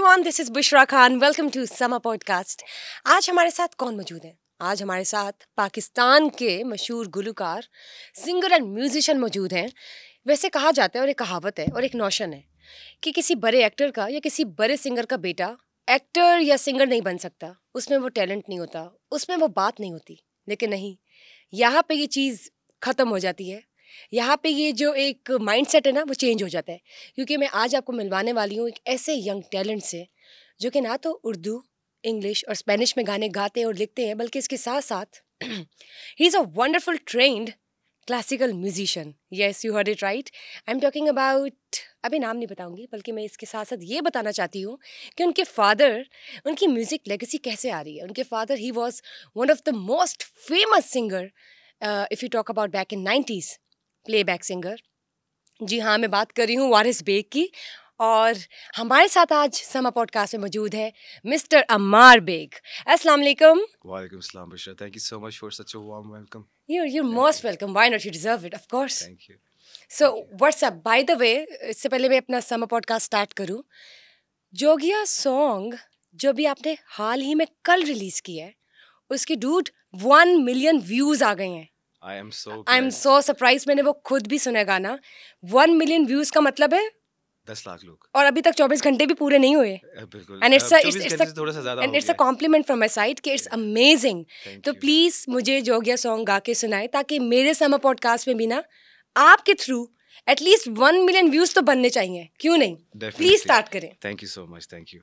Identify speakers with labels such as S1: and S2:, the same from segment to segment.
S1: Everyone this is Bushra Khan welcome to Samaa podcast आज हमारे साथ कौन मौजूद है आज हमारे साथ पाकिस्तान के मशहूर गुलकार सिंगर एंड म्यूजिशियन मौजूद हैं वैसे कहा जाता है और एक कहावत है और एक नौशन है कि किसी बड़े एक्टर का या किसी बड़े सिंगर का बेटा एक्टर या सिंगर नहीं बन सकता उसमें वो टैलेंट नहीं होता उसमें वो बात नहीं होती लेकिन नहीं यहाँ पे ये चीज़ ख़त्म हो जाती है यहाँ पे ये जो एक माइंडसेट है ना वो चेंज हो जाता है क्योंकि मैं आज आपको मिलवाने वाली हूँ एक ऐसे यंग टैलेंट से जो कि ना तो उर्दू इंग्लिश और स्पेनिश में गाने गाते हैं और लिखते हैं बल्कि इसके साथ साथ ही is a wonderful trained classical musician yes you heard it right I am talking about अभी नाम नहीं बताऊंगी बल्कि मैं इसके साथ साथ ये बताना चाहती हूँ कि उनके फादर उनकी म्यूज़िक लेगेसी कैसे आ रही है उनके फादर ही was one of the most famous singer if you talk about back in nineties playback singer जी हाँ मैं बात कर रही हूँ वारिस बेग की और हमारे साथ आज समा पॉडकास्ट में मौजूद है मिस्टर अमार बेग अस्सलाम वालेकुम
S2: वालेकुम अस्सलाम Bushra thank you so much for such a warm welcome
S1: you you most welcome why not you deserve it of course thank you so what's up by the way इससे पहले मैं अपना समा पॉडकास्ट स्टार्ट करूँ जोगिया सॉन्ग जो भी आपने हाल ही में कल रिलीज़ किया है उसकी डूड वन मिलियन व्यूज़ आ गए हैं
S2: I am so I am so
S1: surprise मैंने वो खुद भी सुना गाना वन मिलियन व्यूज का मतलब है
S2: दस लाख लोग
S1: और अभी तक चौबीस घंटे भी पूरे नहीं हुए and it's and it's a compliment from my side कि इट्स अमेजिंग तो प्लीज़ मुझे जोगिया सॉन्ग गा के सुनाए ताकि मेरे समर पॉडकास्ट में भी ना आपके through at least one million views तो बनने चाहिए क्यों नहीं प्लीज स्टार्ट करें
S2: thank you so much thank you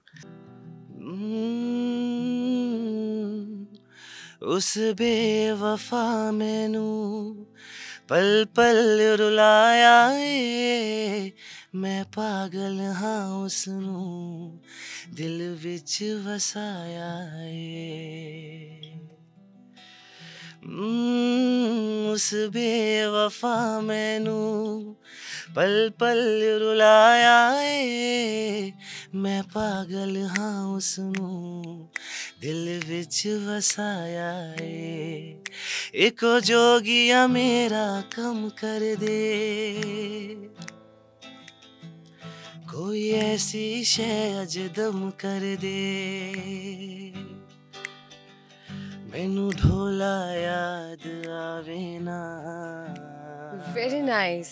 S3: ਉਸ ਬੇਵਫਾ ਮੈਨੂੰ ਪਲ ਪਲ ਰੁਲਾਇਆ ਏ ਮੈਂ ਪਾਗਲ ਹਾਂ ਉਸ ਨੂੰ ਦਿਲ ਵਿੱਚ ਵਸਾਇਆ ਏ हम्म, उस बेवफा मैनू पल पल रुलाया ਏ मैं पागल हाँ उसनू दिल बिच वसाया ਏ ਇੱਕ ਜੋਗੀਆ ਮੇਰਾ ਕੰਮ ਕਰ ਦੇ कोई ऐसी शे अजदम कर दे ਮੈਨੂੰ ਢੋਲਾ ਯਾਦ ਆਵੇ ਨਾ ਵੈਰੀ ਨਾਈਸ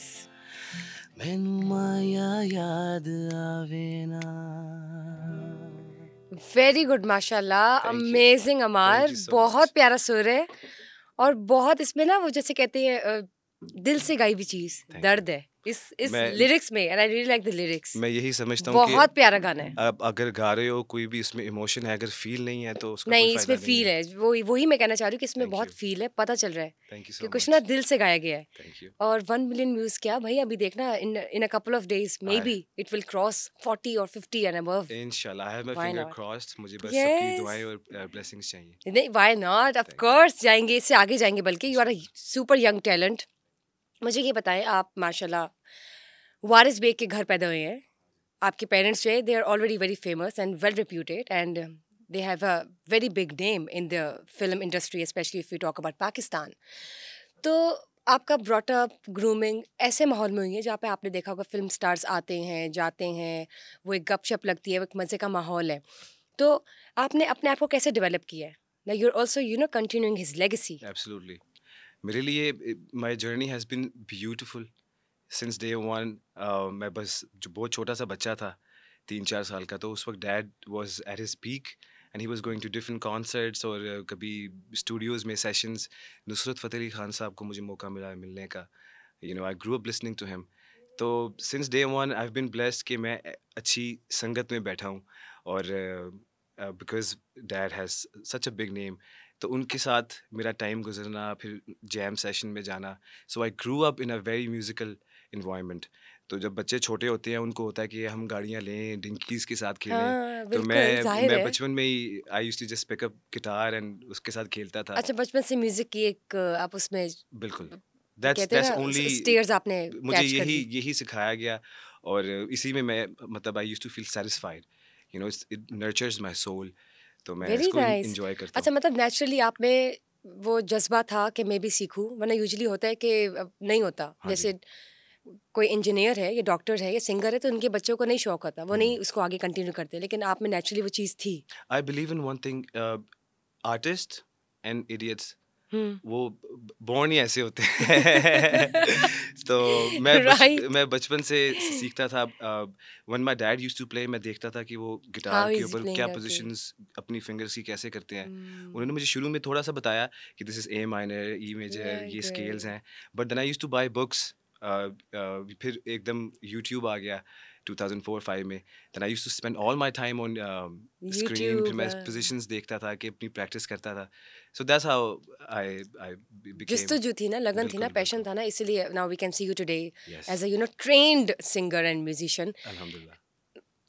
S3: ਮੈਨੂੰ
S1: ਮਾਇਆ ਯਾਦ ਆਵੇ ਨਾ वेरी गुड माशाल्लाह अमेजिंग अमार बहुत प्यारा सुर है और बहुत इसमें ना वो जैसे कहते हैं दिल से गाई हुई चीज़ दर्द है इस इस लिरिक्स में and I really like the lyrics
S2: मैं यही समझता हूँ बहुत प्यारा गाना है अब अगर गा रहे हो कोई भी इसमें इमोशन है अगर फील नहीं है तो उसका नहीं इसमें फील है
S1: वो वही मैं कहना चाह रही हूं कि इसमें बहुत फील है पता चल रहा है थैंक यू सो कुछ ना दिल से गाया गया है और वन मिलियन व्यूज क्या भाई अभी देखना in in a couple of days maybe it will cross 40 और 50 एंड अबव
S2: इंशाल्लाह I have my finger crossed मुझे बस सबकी दुआएं और ब्लेसिंग्स uh, चाहिए
S1: नहीं व्हाई नॉट ऑफ कोर्स जाएंगे इससे आगे जाएंगे बल्कि you are a super young talent मुझे ये बताएं आप माशाल्लाह वारिस बेग के घर पैदा हुए हैं आपके पेरेंट्स जो है they are already very famous and well reputed and they have a very big name in the film industry specially if you talk about Pakistan तो आपका ब्रॉटअप ग्रूमिंग ऐसे माहौल में हुई है जहाँ पे आपने देखा होगा फिल्म स्टार्स आते हैं जाते हैं वो एक गपशप लगती है वो एक मज़े का माहौल है तो आपने अपने आप को कैसे डेवलप किया है ना you're also you know continuing his legacy absolutely
S2: मेरे लिए my journey has been beautiful since day one मैं बस जो बहुत छोटा सा बच्चा था तीन चार साल का तो उस वक्त dad was at his peak and he was going to different concerts और uh, कभी स्टूडियोज़ में सेशंस नुसरत फ़तेह अली खान साहब को मुझे मौका मिला मिलने का you know I grow up listening to him तो since day one I been blessed कि मैं अच्छी संगत में बैठा हूँ और because dad has such a big name तो उनके साथ मेरा टाइम गुजरना फिर जैम सेशन में जाना so I grew up in a very musical environment तो जब बच्चे छोटे होते हैं उनको होता है कि हम गाड़ियाँ लें डिंकीज के साथ खेलें हाँ, तो मैं मैं बचपन में ही I use to just pick up guitar and उसके साथ खेलता था अच्छा
S1: बचपन से म्यूजिक की एक आप उसमें
S2: बिल्कुल दैट्स दैट्स ओनली आपने मुझे यही यही सिखाया गया और इसी में मैं मतलब I use to feel satisfied you know it nurtures my soul तो मैं Very इसको nice. enjoy करता हूं.
S1: अच्छा मतलब नेचुरली आप में वो जज्बा था कि मैं भी सीखूं वरना यूजली होता है कि नहीं होता हाँ जैसे कोई इंजीनियर है या डॉक्टर है या सिंगर है तो उनके बच्चों को नहीं शौक होता वो नहीं हम्म। उसको आगे कंटिन्यू करते लेकिन आप में नेचुरली वो चीज़ थी
S2: I believe in one thing artist and idiots hmm. वो बॉर्न ही ऐसे होते हैं तो मैं right. बच, मैं बचपन से सीखता था when my dad use to play मैं देखता था कि वो गिटार के ऊपर क्या पोजिशन अपनी फिंगर्स की कैसे करते हैं hmm. उन्होंने मुझे शुरू में थोड़ा सा बताया कि this is A minor E major ये स्केल्स हैं but then I use to buy books फिर एकदम यूट्यूब आ गया 2004-5 में then I used to spend all my time on screen फिर मैं पोजीशंस देखता था कि अपनी प्रैक्टिस करता था so that's how I I became तो
S1: जो थी ना लगन थी ना पैशन था ना इसीलिए now we can see you today as a you know trained singer and musician अल्हम्दुलिल्लाह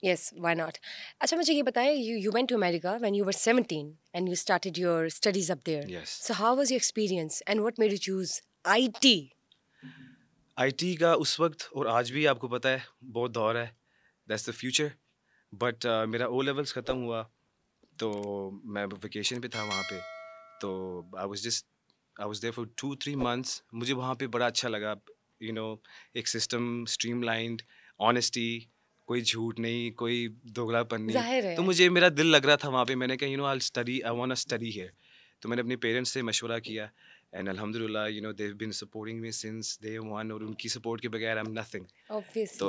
S1: Yes, why not? अच्छा मुझे ये बताएं you you went to America when you were 17 and you started your studies up there. Yes. So how was your experience and what made you choose IT?
S2: IT का उस वक्त और आज भी आपको पता है बहुत दौर है दैट्स द फ्यूचर बट मेरा ओ लेवल्स ख़त्म हुआ तो मैं वेकेशन पे था वहाँ पे तो I was just I was there for two three months मुझे वहाँ पे बड़ा अच्छा लगा यू you नो know, एक सिस्टम स्ट्रीम लाइंड ऑनेस्टी कोई झूठ नहीं कोई दोगलापन नहीं तो मुझे मेरा दिल लग रहा था वहाँ पे मैंने कहा you know I study I want study here तो मैंने अपने पेरेंट्स से मशवरा किया एंड अलहमदिल्ला you know they've been supporting me since day one और उनकी सपोर्ट के बगैर आई एम नथिंग तो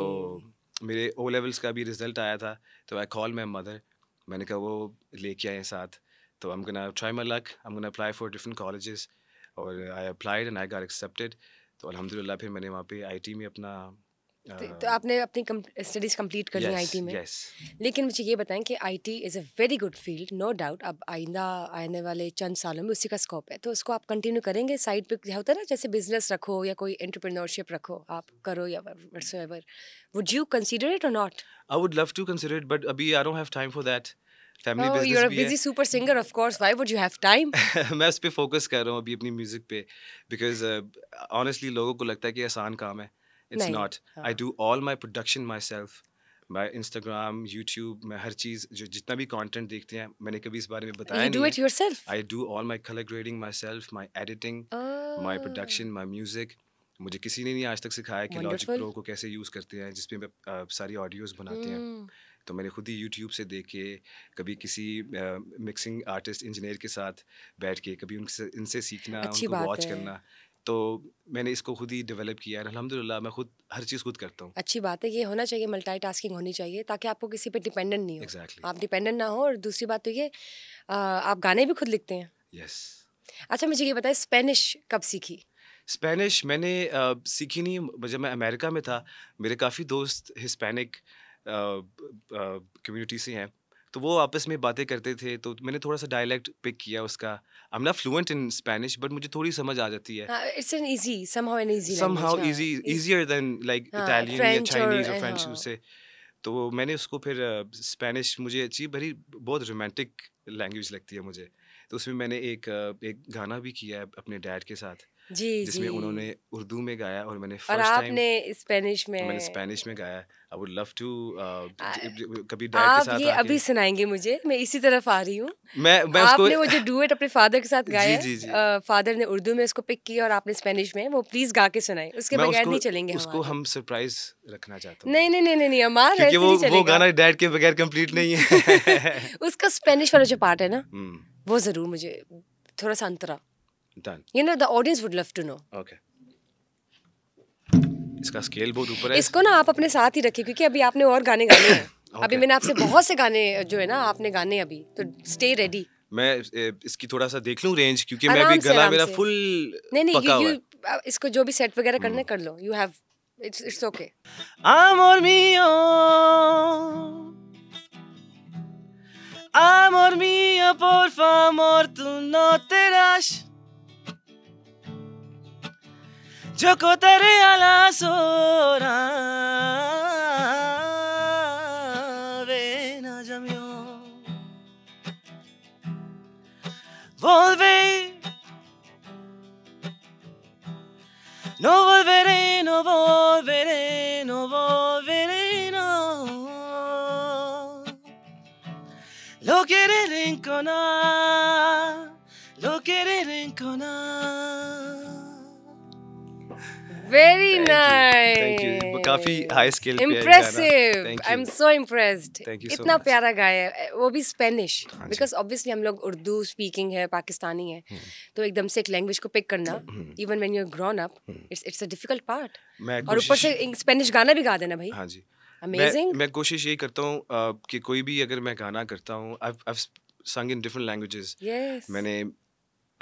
S2: मेरे ओ लेवल्स का भी रिजल्ट आया था तो आई कॉल माई मदर मैंने कहा वो लेके आए साथ तो I am gonna try my luck I am gonna apply for different colleges और आई अप्लाइड एंड आई गार एक्सेप्टेड तो अलहमदिल्ला फिर मैंने वहाँ पे टी में अपना
S1: तो, तो uh, आपने अपनी स्टडीज कंप्लीट कर ली आई टी में yes. लेकिन मुझे ये बताएं कि I T is a very good field no doubt अब आइंदा आने वाले चंद सालों में उसी का स्कोप है तो उसको आप कंटिन्यू करेंगे साइड पे क्या होता है ना जैसे बिजनेस रखो या कोई एंटरप्रेन्योरशिप रखो आप करो या would you consider it or not
S2: I would love to consider it but अभी I don't have time for that family business you are a busy
S1: super singer of course why would you have time
S2: मैं उस पे focus कर रहा हूं अभी अपनी music पे बिकॉज़ ऑनेस्टली uh, लोगों को लगता है कि आसान काम है it's not I do all my production myself मैं इंस्टाग्राम यूट्यूब मैं हर चीज़ जो जितना भी कंटेंट देखते हैं मैंने कभी इस बारे में बताया नहीं I do all my colour grading myself my editing
S1: my production
S2: my music मुझे किसी ने नहीं आज तक सिखाया कि लॉजिक प्रो को कैसे यूज़ करते हैं जिसपे मैं सारी ऑडियोज़ बनाते mm. हैं hmm। तो मैंने खुद ही यूट्यूब से देख के कभी किसी मिक्सिंग आर्टिस्ट इंजीनियर के साथ बैठ के कभी उनसे इनसे सीखना उनको वॉच करना तो मैंने इसको खुद ही डेवलप किया है अलहमदिल्ला मैं खुद हर चीज़ खुद करता हूँ
S1: अच्छी बात है ये होना चाहिए मल्टी टास्किंग होनी चाहिए ताकि आपको किसी पे डिपेंडेंट नहीं हो exactly. आप डिपेंडेंट ना हो और दूसरी बात तो ये आप गाने भी खुद लिखते हैं यस yes. अच्छा मुझे ये बताए स्पेनिश कब सीखी
S2: स्पेनिश मैंने आ, सीखी नहीं जब मैं अमेरिका में था मेरे काफ़ी दोस्त हिस्पैनिक कम्युनिटी से हैं तो वो आपस में बातें करते थे तो मैंने थोड़ा सा डायलैक्ट पिक किया उसका I am not fluent in Spanish but मुझे थोड़ी समझ आ जाती
S1: है it's an easy somehow an easy somehow easy
S2: easier then like Italian या चाइनीज और फ्रेंच से तो मैंने उसको फिर स्पेनिश uh, मुझे अच्छी भरी बहुत रोमांटिक लैंग्वेज लगती है मुझे तो उसमें मैंने एक एक गाना भी किया है अपने डैड के साथ
S1: जी जिसमें उन्होंने
S2: उर्दू में गाया और मैंने और आपने
S1: स्पेनिश में मैंने
S2: स्पेनिश में गाया आई वुड लव टू कभी आप के साथ ये अभी
S1: सुनाएंगे मुझे मैं इसी तरफ आ रही हूँ
S2: मैं मैं आपने उसको... वो जो
S1: डुएट अपने फादर के साथ गाया जी, जी, जी. आ, फादर ने उर्दू में उसको पिक किया और आपने स्पेनिश में वो प्लीज गा के सुनाए उसके बगैर नहीं चलेंगे
S2: उसको हम सरप्राइज रखना चाहते
S1: नहीं नहीं नहीं नहीं हमारे वो वो गाना
S2: डैड के बगैर कम्प्लीट नहीं है
S1: उसका स्पेनिश वाला जो पार्ट है ना हम्म। वो जरूर मुझे थोड़ा सा अंतरा Done. You know, the audience would love to know.
S2: Okay. इसका स्केल बहुत ऊपर है
S1: इसको ना आप अपने साथ ही रखिए क्योंकि अभी आपने और गाने गाने हैं okay. अभी मैंने आपसे बहुत से गाने जो है ना आपने गाने अभी तो स्टे रेडी
S2: मैं इसकी थोड़ा सा देख लूं रेंज क्योंकि मैं भी गला मेरा फुल नहीं नहीं पका
S1: यू, यू इसको जो भी सेट वगैरह करने hmm. कर लो you have it's it's okay
S3: amor mío amor मियो पोर फॉर मोर no नो तेराश Yo a las horas. Ven allá, mi Volveré No volveré, no volveré, no volveré, no. Lo quiere rinconar, lo quiere rinconar.
S1: Very nice
S2: काफी high scale impressive I am
S1: so impressed इतना प्यारा गाया है वो भी Spanish because obviously हम लोग Urdu speaking है पाकिस्तानी है हम्म। तो एकदम से एक लैंग्वेज को पिक करना even when you're grown up it's it's a difficult
S2: part और ऊपर
S1: से स्पेनिश गाना भी गा देना भाई हाँ जी Amazing. मैं,
S2: मैं कोशिश यही करता हूँ uh, कि कोई भी अगर मैं गाना करता हूँ संग इन डिफरेंट लैंग्वेजेस मैंने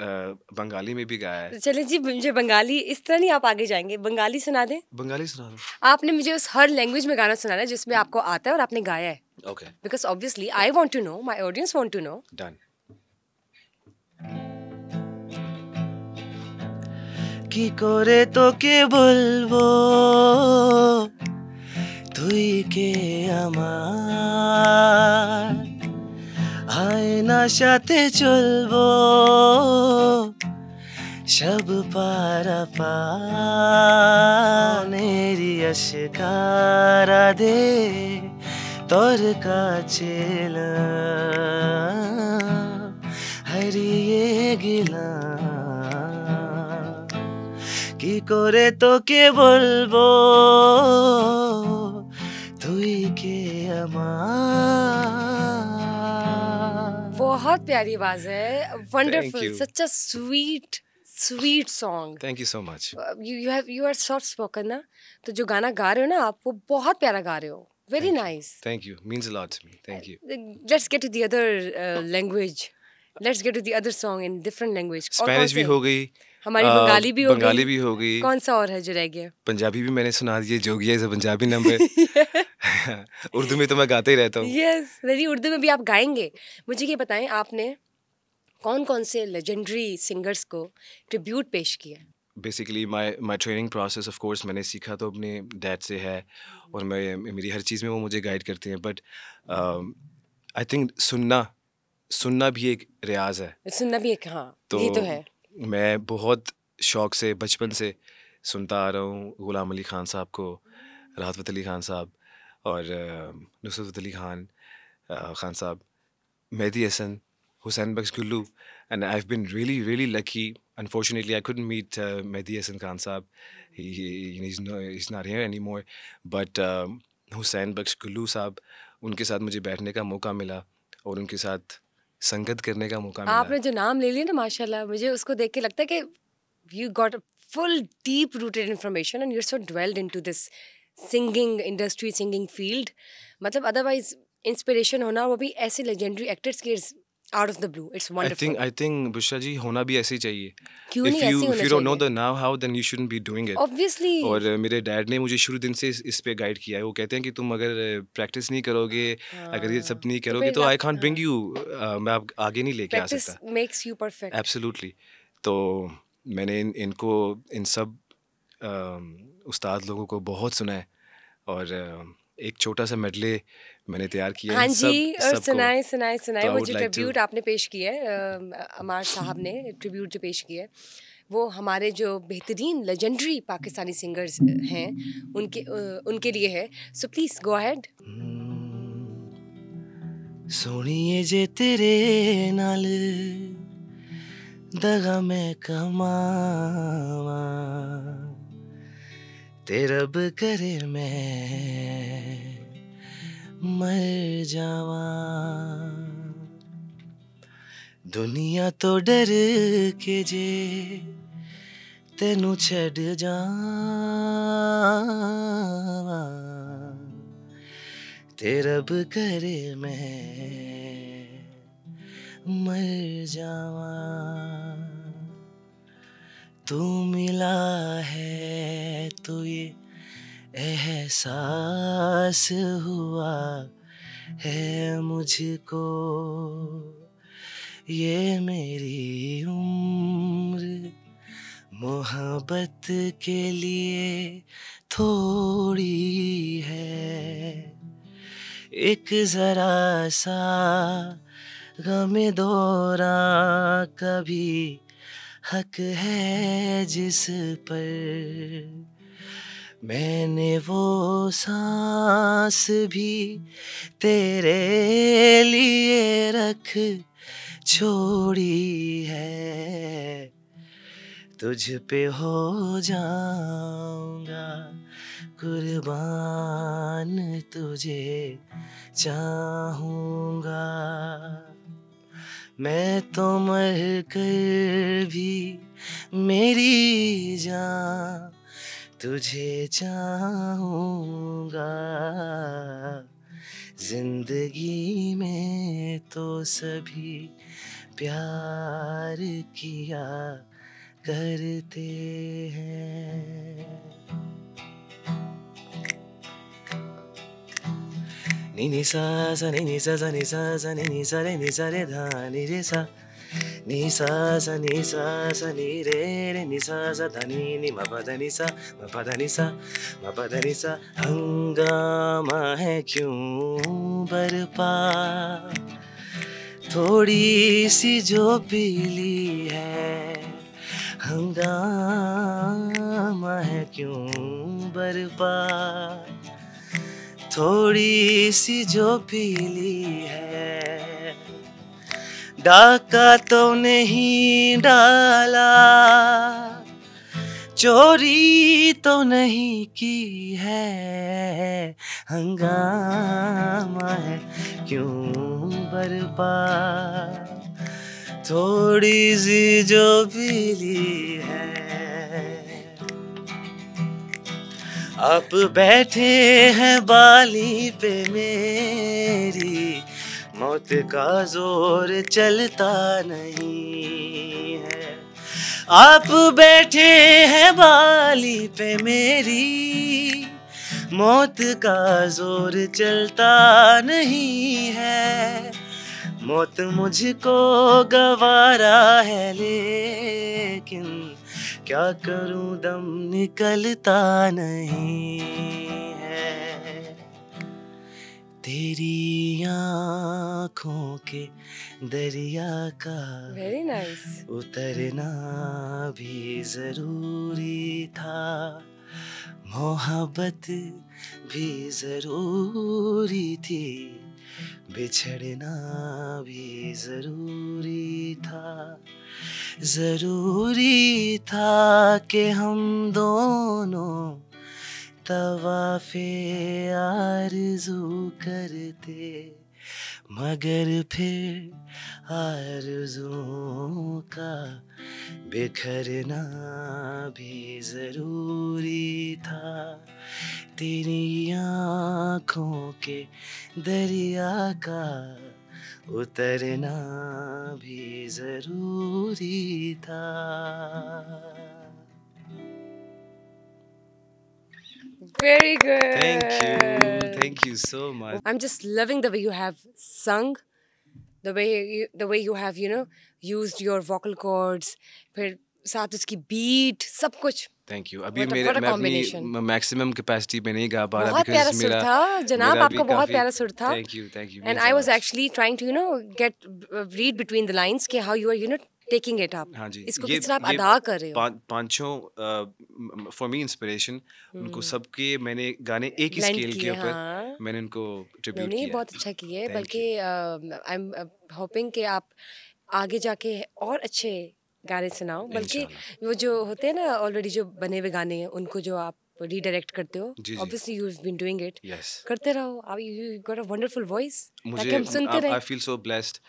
S2: बंगाली में भी गाया है
S1: चले जी मुझे बंगाली इस तरह नहीं आप आगे जाएंगे बंगाली सुना दें बंगाली सुना दो आपने मुझे उस हर लैंग्वेज में गाना सुनाना है जिसमें आपको आता है और आपने गाया है okay because obviously I want to know my audience want to know डन
S3: কি করে তোকে বলবো তুই কে আমার হায়না সাথে চলবো সব পারা পানেরি আশকারা দে তোর কাছে হারিয়ে গেলাম কি করে তোকে বলবো
S1: তুই কে আমার बहुत प्यारी आवाज है wonderful such a sweet sweet song
S2: thank you so much
S1: you you have you are soft spoken ना तो जो गाना गा रहे हो ना आप वो बहुत प्यारा गा रहे हो very nice
S2: thank you means a lot to me thank you
S1: let's get to the other language let's get to the other song in different language in भी हो गई हमारी uh, बंगाली भी हो गई बंगाली
S2: भी हो गई कौन
S1: सा और है जो रह गया
S2: पंजाबी भी मैंने सुना दिया Jogiya is a Punjabi number Urdu में तो मैं गाते ही रहता हूँ
S1: यस रवि उर्दू में भी आप गाएंगे मुझे ये बताएं आपने कौन कौन से लेजेंडरी सिंगर्स को ट्रिब्यूट पेश किया
S2: basically my my training process of course मैंने सीखा तो अपने डैड से है और मैं मेरी हर चीज़ में वो मुझे गाइड करते हैं बट आई थिंक सुनना सुनना भी एक रियाज है
S1: सुनना भी एक हाँ तो, ये तो है
S2: मैं बहुत शौक से बचपन से सुनता आ रहा हूँ गुलाम अली खान साहब को राहत अली खान साहब और नुसरत अली खान खान साहब Mehdi Hassan Hussain Bakhsh Gullu and I have been really really lucky unfortunately I could meet Mehdi Hassan Khan साहब is not here any more but Hussain Bakhsh Gullu साहब उनके साथ मुझे बैठने का मौका मिला और उनके साथ
S1: संगत करने का मौका मिला आपने जो नाम ले लिया ना माशाल्लाह मुझे उसको देख के लगता है कि you got full deep rooted information and you are so dwelled in this singing industry singing field मतलब अदरवाइज इंस्पिरेशन होना वो भी ऐसे लेजेंडरी एक्टर्स के out of the blue it's wonderful i think
S2: i think busha ji hona bhi aise chahiye क्यों if नहीं you ऐसे if होना you don't know the now how then you shouldn't be doing it
S1: obviously और
S2: uh, मेरे dad ने मुझे शुरू दिन से इस, पे गाइड किया है वो कहते हैं कि तुम अगर प्रैक्टिस uh, नहीं करोगे अगर ये सब हाँ। नहीं तो करोगे तो आई कॉन्ट ब्रिंग यू मैं आप आगे नहीं लेके आ सकता
S1: मेक्स यू परफेक्ट
S2: एब्सोल्युटली तो मैंने इनको इन सब uh, उस्ताद लोगों को बहुत सुना है और एक छोटा सा मेडले मैंने तैयार किया हाँ जी सब, और सुनाए
S1: सुनाए सुनाए तो वो जो ट्रिब्यूट to... आपने पेश किया है अमार साहब ने ट्रिब्यूट जो पेश किया है वो हमारे जो बेहतरीन लेजेंडरी पाकिस्तानी सिंगर्स हैं उनके उनके लिए है सो प्लीज़ गो अहेड
S3: सुनिए जे तेरे नाल दगा में कमावा तेरब करे मैं मर जावा दुनिया तो डर के जे तेनू छड़ जावा तेरब करे मैं मर जावा तू मिला है तो ये एहसास हुआ है मुझको ये मेरी उम्र मोहब्बत के लिए थोड़ी है एक ज़रा सा गम दौरा कभी हक है जिस पर मैंने वो सांस भी तेरे लिए रख छोड़ी है तुझ पे हो जाऊंगा कुर्बान तुझे चाहूंगा मैं तो मर कर भी मेरी जान तुझे चाहूँगा जिंदगी में तो सभी प्यार किया करते हैं ni ni sa sa ni ni sa sa ni sa sa ni ni sa re ni sa re dha ni re sa ni sa sa ni sa sa ni re re ni sa sa dha ni ni ma pa da ni sa ma pa da ni sa ma pa da ni sa हंगामा है क्यों बरपा थोड़ी सी जो पीली है हंगामा है क्यों बरपा थोड़ी सी जो पीली है डाका तो नहीं डाला चोरी तो नहीं की है हंगामा है क्यों बरपा थोड़ी सी जो पीली है आप बैठे हैं बाली पे मेरी मौत का जोर चलता नहीं है आप बैठे हैं बाली पे मेरी मौत का जोर चलता नहीं है मौत मुझको गवारा है लेकिन क्या करूं दम निकलता नहीं है तेरी आँखों के दरिया का वेरी नाइस nice. उतरना भी जरूरी था मोहब्बत भी जरूरी थी बिछड़ना भी जरूरी था जरूरी था कि हम दोनों तवाफे आरजू करते मगर फिर जू का बिखरना भी ज़रूरी था तेरी आंखों के दरिया का उतरना भी जरूरी था
S1: Very good. Thank you. Thank you so much. I'm just loving the way you have sung, the way you, the way you have, you know, used your vocal cords, साथ उसकी बीट सब कुछ थैंक यू अभी मेरे मैं अपनी
S2: maximum capacity पे नहीं गा पा रहा बहुत प्यारा सुर था जनाब आपको बहुत प्यारा सुर था thank you thank you and I was
S1: actually trying to you know get read between the lines के how you are you know taking it up हां जी इसको किस तरह आप अदा कर रहे हो
S2: पांचों फॉर मी इंस्पिरेशन
S1: उनको हम्म।
S2: सबके मैंने गाने एक ही स्केल के ऊपर हाँ। मैंने उनको ट्रिब्यूट किया बहुत
S1: अच्छा किया है बल्कि आई एम होपिंग कि आप आगे जाके और अच्छे गाने सुनाओ बल्कि वो जो होते हैं ना ऑलरेडी जो बने हुए गाने हैं उनको जो आप रीडायरेक्ट करते हो obviously you have been doing it करते रहो you got a wonderful voice like हम सुनते रहे आई
S2: फील सो ब्लेस्ड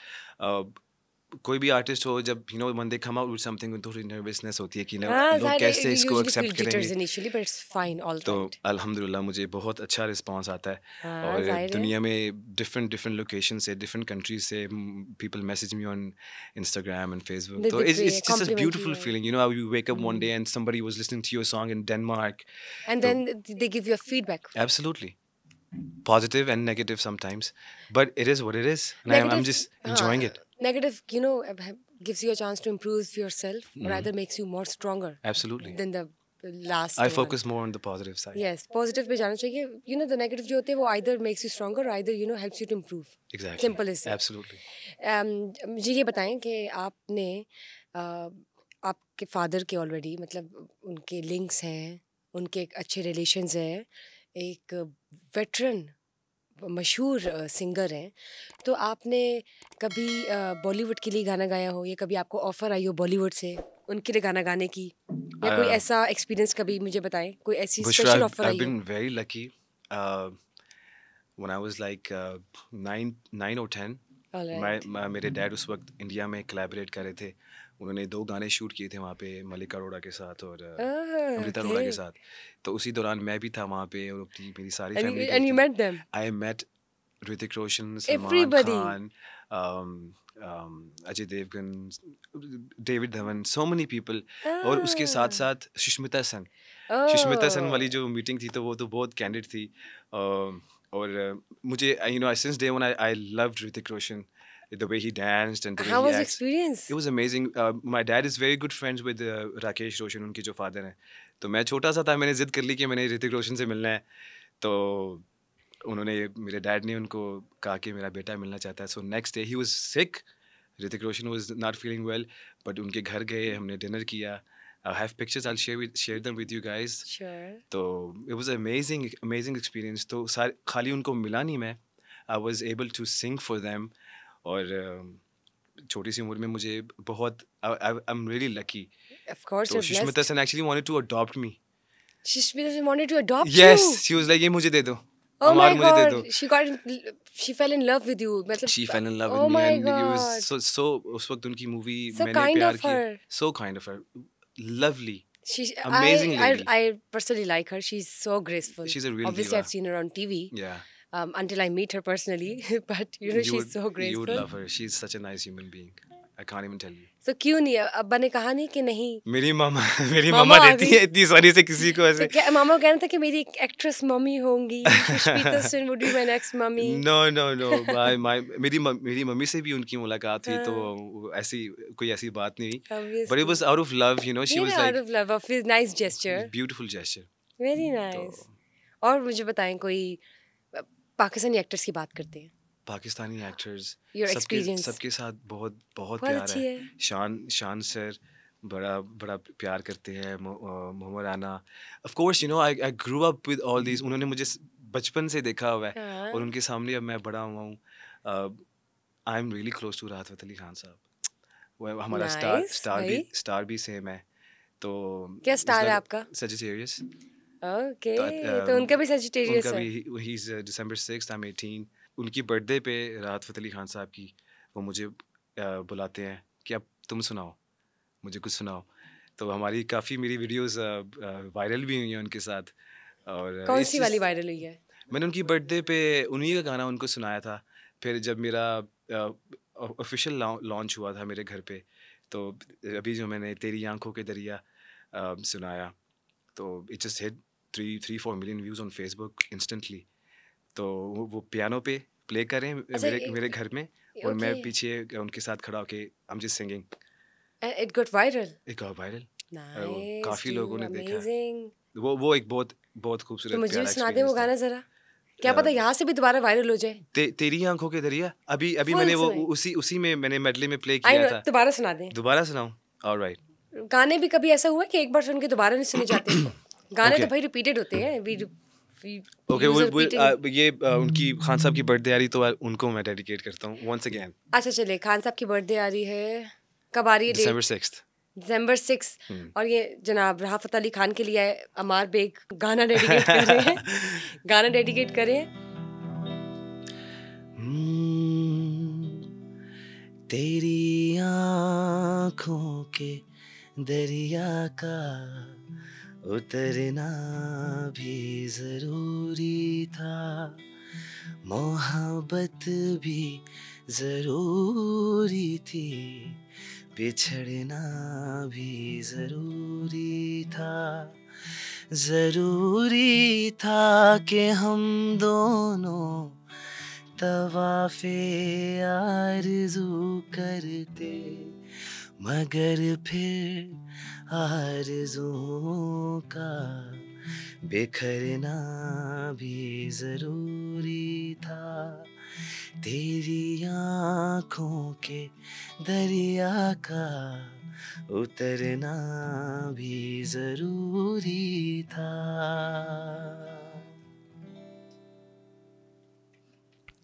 S2: कोई भी आर्टिस्ट हो जब you know when they come out with something थोड़ी नर्वसनेस होती है कि ना हाँ, लोग कैसे इसको एक्सेप्ट करेंगे
S1: initially but it's fine all तो
S2: अल्हम्दुलिल्लाह मुझे बहुत अच्छा रिस्पांस आता है
S1: हाँ, और दुनिया
S2: में डिफरेंट डिफरेंट लोकेशन से डिफरेंट कंट्रीज से people message me on Instagram and Facebook तो it's just a beautiful feeling you know you wake up one day and somebody was listening to your song in Denmark
S1: and then they give you a feedback
S2: absolutely positive and negative sometimes but it is what it is and I am just enjoying it
S1: negative you know gives you a chance to improve yourself mm-hmm. rather makes you more stronger absolutely than the last i focus
S2: one. more on the positive side yes
S1: positive pe jana chahiye you know the negative jo hote hai wo either makes you stronger or either you know helps you to improve exactly simple is absolutely um ji ye bataएं कि आपने uh, आपके father के already मतलब उनके links हैं उनके अच्छे रिलेशंस हैं एक वेटरन मशहूर सिंगर हैं तो आपने कभी बॉलीवुड के लिए गाना गाया हो या कभी आपको ऑफ़र आई हो बॉलीवुड से उनके लिए गाना गाने की या कोई ऐसा एक्सपीरियंस कभी मुझे बताएं कोई ऐसी special offer I been
S2: very lucky when I was like 9 9 और
S3: 10
S2: right. मेरे डैड उस वक्त इंडिया में कोलैबोरेट कर रहे थे उन्होंने दो गाने शूट किए थे वहाँ पे मलिक अरोड़ा के साथ और
S1: अमृता अरोड़ा के
S2: साथ तो उसी दौरान मैं भी था वहाँ पे और मेरी सारी I met Hrithik Roshan Salman Khan Ajay Devgn David Dhawan so many people और उसके ah। साथ साथ सुष्मिता सन सुष्मिता सन वाली जो मीटिंग थी तो वो तो बहुत कैंडिड थी um, और uh, मुझे you know I since day one I I love Hrithik Roshan the way he danced and the How way he was acts. experience? It was amazing. Uh, my dad is very good friends with uh, rakesh roshan unki jo father hai to main छोटा sa tha maine zid kar li ki maine Hrithik roshan se milna hai to उन्होंने मेरे dad ने उनको कहा कि मेरा बेटा मिलना चाहता है so next day he was sick Hrithik Roshan was not feeling well but उनके घर गए हमने डिनर किया I have pictures. I'll share with, share them with you guys. Sure. तो it was amazing amazing experience. तो सारे खाली उनको मिला नहीं मैं I was able to sing for them. और छोटी सी उम्र में मुझे बहुत I am really lucky
S1: of course Sushmita
S2: Sen actually wanted to adopt me
S1: Sushmita Sen wanted to adopt you yes
S2: she was like ये मुझे दे दो Oh my god, she
S1: got she fell in love with you. मतलब she fell in love with oh me and god. it was so
S2: so उस वक्त उनकी movie so मैंने kind प्यार of her. की so kind of her lovely
S1: She's amazing. I, lady. I I personally like her. She's so graceful. She's a real obviously diva. I've seen her on TV. Yeah. um, until I meet her personally. Mm. but you know, you she's would, so graceful. You would love
S2: her. She's such a nice human being. I can't even tell you.
S1: So क्यों नहीं अब बने कहा नहीं कि नहीं
S2: मेरी मामा मेरी मामा, मामा देती है इतनी सारी से किसी को ऐसे तो
S1: क्या मामा कहना था कि मेरी एक एक्ट्रेस मम्मी होंगी Pushpita Sen would be my next mummy
S2: no no no by my मेरी मेरी मम्मी से भी उनकी मुलाकात हुई तो हाँ। ऐसी कोई ऐसी बात नहीं हुई but it was out of love you know she was like out
S1: of love of his nice gesture
S2: beautiful gesture
S1: very nice और मुझे बताएं कोई पाकिस्तानी एक्टर्स की बात करते हैं
S2: पाकिस्तानी एक्टर्स सबके सबके साथ बहुत बहुत प्यार है।, शान शान सर बड़ा बड़ा प्यार करते हैं
S1: Mohammad
S2: Rana of course you know I I grew up with all this उन्होंने मुझे बचपन से देखा हुआ है हाँ। और उनके सामने अब मैं बड़ा हुआ हूँ I am really close to Rahat Ali Khan sahab वह हमारा स्टार स्टार भी स्टार भी सेम है तो क्या स्टार है आपका सजिटेरियस
S1: ओके तो, तो um, उनका भी है उनका
S2: भी he is December I am 18 उनकी बर्थडे पे राहत फतेह अली खान साहब की वो मुझे uh, बुलाते हैं कि अब तुम सुनाओ मुझे कुछ सुनाओ तो हमारी काफ़ी मेरी वीडियोस वायरल uh, uh, भी हुई हैं उनके साथ और कौन सी वाली वायरल हुई है मैंने उनकी बर्थडे पे उन्हीं का गाना उनको सुनाया था फिर जब मेरा ऑफिशियल लॉन्च हुआ था मेरे घर पे तो अभी जो मैंने तेरी आंखों के दरिया सुनाया तो it just hit three three four million views on Facebook instantly तो वो पियानो पे प्ले करें अच्छा, मेरे मेरे घर में और okay. मैं पीछे उनके साथ खड़ा होके I am just singing
S1: it got viral
S2: it got viral काफी लोगों ने देखा वो वो एक बहुत बहुत खूबसूरत तो मुझे सुना दे वो
S1: गाना जरा क्या पता uh, यहाँ से भी दोबारा वायरल हो जाए
S2: ते, तेरी आंखों के दरिया अभी अभी मैंने वो उसी उसी में मैंने मेडले में प्ले किया था दोबारा सुना दे दोबारा सुनाऊं ऑलराइट
S1: गाने भी कभी ऐसा हुआ कि एक बार सुन के दोबारा नहीं सुने जाते गाने तो okay. तो भाई रिपीटेड होते हैं वी ओके वो
S2: ये उनकी खान साहब की बर्थडे आ रही तो उनको मैं डेडिकेट करता हूँ वंस अगेन
S1: अच्छा चलिए खान साहब की बर्थडे आ रही है कब आ रही है दिसंबर सिक्स्थ दिसंबर सिक्स और ये जनाब राहत अली खान के लिए अमार बेग गाना डेडिकेट कर रहे हैं गाना डेडिकेट कर रहे हैं
S3: hmm, तेरी आंखों के दरिया का उतरना भी जरूरी था मोहब्बत भी जरूरी थी बिछड़ना भी जरूरी था जरूरी था कि हम दोनों तवाफे आरजू करते मगर फिर आरज़ुओं का बिखरना भी ज़रूरी था तेरी आँखों के दरिया का उतरना भी ज़रूरी था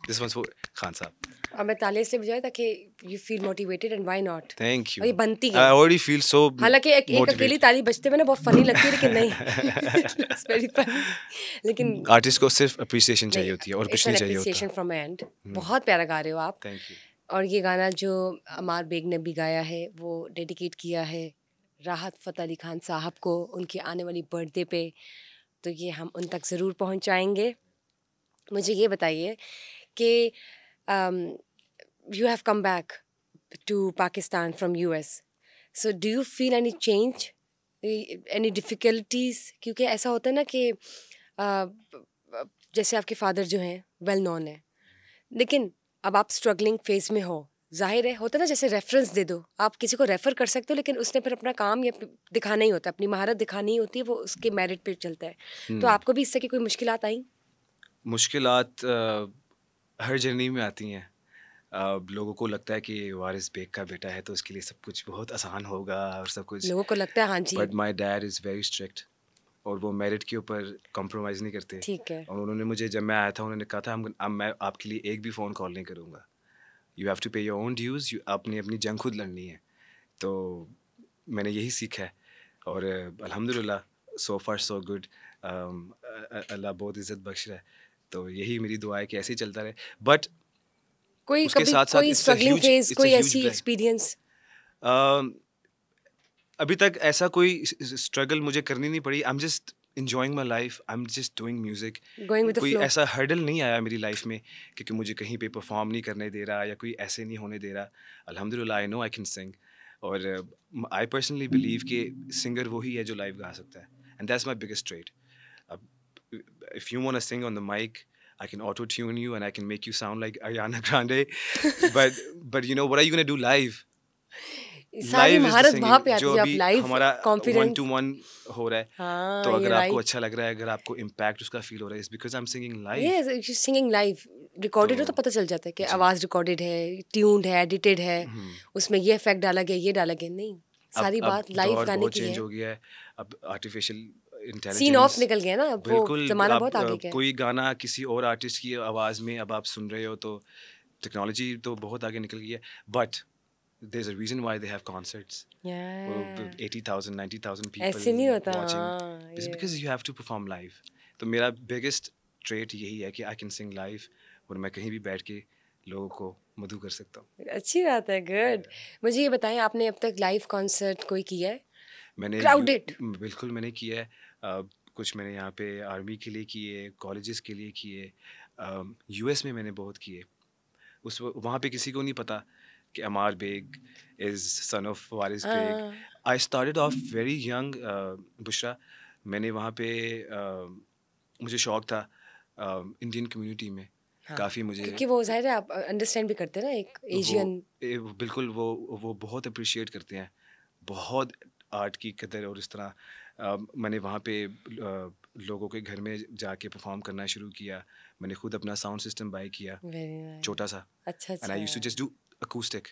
S2: This one's for Khan Saab.
S1: और मैं ताले इसलिए बजाया ताकि you feel motivated and why not thank you ये बनती है आई ऑलरेडी
S2: फील सो हालांकि एक एक अकेली
S1: ताली बजते में ना बहुत फनी लगती है लेकिन नहीं इट्स वेरी फनी लेकिन
S2: आर्टिस्ट को सिर्फ अप्रिसिएशन चाहिए होती है और कुछ नहीं चाहिए होता
S1: अप्रिसिएशन फ्रॉम माय एंड बहुत प्यारा गा रहे हो आप थैंक यू और ये गाना जो अमार बेग ने भी गाया है वो डेडिकेट किया है राहत फ़तेह अली खान साहब को उनकी आने वाली बर्थडे पे तो ये हम उन तक ज़रूर पहुंचाएंगे मुझे ये बताइए कि um, you have come back to Pakistan from US. So do you feel any change, any difficulties? क्योंकि ऐसा होता है ना कि जैसे आपके फादर जो हैं वेल नॉन है लेकिन अब आप स्ट्रगलिंग फेज में हो जाहिर है होता ना जैसे रेफरेंस दे दो आप किसी को रेफ़र कर सकते हो लेकिन उसने फिर अपना काम या दिखाना ही होता है अपनी महारत दिखानी होती है वो उसके मेरिट पे चलता है तो हम्म। आपको भी इससे की कोई मुश्किल आई
S2: मुश्किल हर जर्नी में आती हैं अब लोगों को लगता है कि वारिस बेग का बेटा है तो उसके लिए सब कुछ बहुत आसान होगा और सब कुछ लोगों को
S1: लगता है हाँ जी but
S2: my dad is very strict और वो मेरिट के ऊपर कॉम्प्रोमाइज़ नहीं करते ठीक है और उन्होंने मुझे जब मैं आया था उन्होंने कहा था अब मैं आपके लिए एक भी फ़ोन कॉल नहीं करूँगा you have to pay your own dues you अपनी अपनी जंग खुद लड़नी है तो मैंने यही सीखा है और अलहमदिल्ला सो फार सो गुड अल्लाह बहुत इज़्ज़त बख्श रहा है तो यही मेरी दुआ है कि ऐसे ही चलता रहे बट
S1: कोई उसके कभी साथ साथ कोई स्ट्रगलिंग फेज कोई ऐसी एक्सपीरियंस
S2: um, अभी तक ऐसा कोई स्ट्रगल मुझे करनी नहीं पड़ी I am just enjoying my life I am just doing music कोई ऐसा हर्डल नहीं आया मेरी लाइफ में क्योंकि मुझे कहीं पे परफॉर्म नहीं करने दे रहा या कोई ऐसे नहीं होने दे रहा अलहमदिल्ला I know I can sing और आई पर्सनली बिलीव कि सिंगर वही है जो लाइव गा सकता है and that's my biggest trait if you want to sing on the mic, I can auto tune you and I can make you sound like Ariana Grande. but but you know what are you to do live?
S1: सारी महारत वहाँ पे आती है one two
S2: one हो रहा है
S1: हाँ, तो अगर आपको अच्छा
S2: लग रहा है अगर आपको उसका फील हो रहा है is because I am singing live
S1: yes singing live recorded हो तो, तो पता चल जाता है कि आवाज रिकॉर्डेड है ट्यून्ड है एडिटेड है हम्म। उसमें ये इफेक्ट डाला गया ये डाला गया नहीं सारी बात लाइव गाने की
S2: है अब आर्टिफिशियल सीन ऑफ निकल गया ना वो जमाना बहुत आगे गया कोई गाना किसी और आर्टिस्ट की आवाज़ में अब आप सुन रहे हो तो टेक्नोलॉजी तो बहुत आगे निकल गई है but there is a reason why they have concerts या 80,000, 90,000 पीपल ऐसे नहीं होता it's because you have to perform live तो मेरा बिगेस्ट trait यही है कि आई कैन सिंग लाइव और मैं कहीं भी बैठ के लोगों को मधु कर सकता हूँ
S1: अच्छी बात है गुड मुझे ये बताएं आपने अब तक लाइव कॉन्सर्ट कोई किया है
S2: मैंने क्राउडेड बिल्कुल मैंने किया है कुछ मैंने यहाँ पे आर्मी के लिए किए कॉलेजेस के लिए किए यू एस में मैंने बहुत किए उस वहाँ पे किसी को नहीं पता कि Ammar Baig is son of Waris Baig I started off very young Bushra मैंने वहाँ पे uh, मुझे शौक था इंडियन uh, कम्युनिटी में हाँ, काफ़ी मुझे क्योंकि वो
S1: जाहिर है आप अंडरस्टैंड भी करते हैं ना एक एशियन
S2: बिल्कुल वो वो बहुत अप्रिशिएट करते हैं बहुत आर्ट की कदर और इस तरह मैंने वहाँ पे लोगों के घर में जाके परफॉर्म करना शुरू किया मैंने खुद अपना साउंड सिस्टम बाय किया छोटा सा
S1: अच्छा and I to
S2: just do acoustic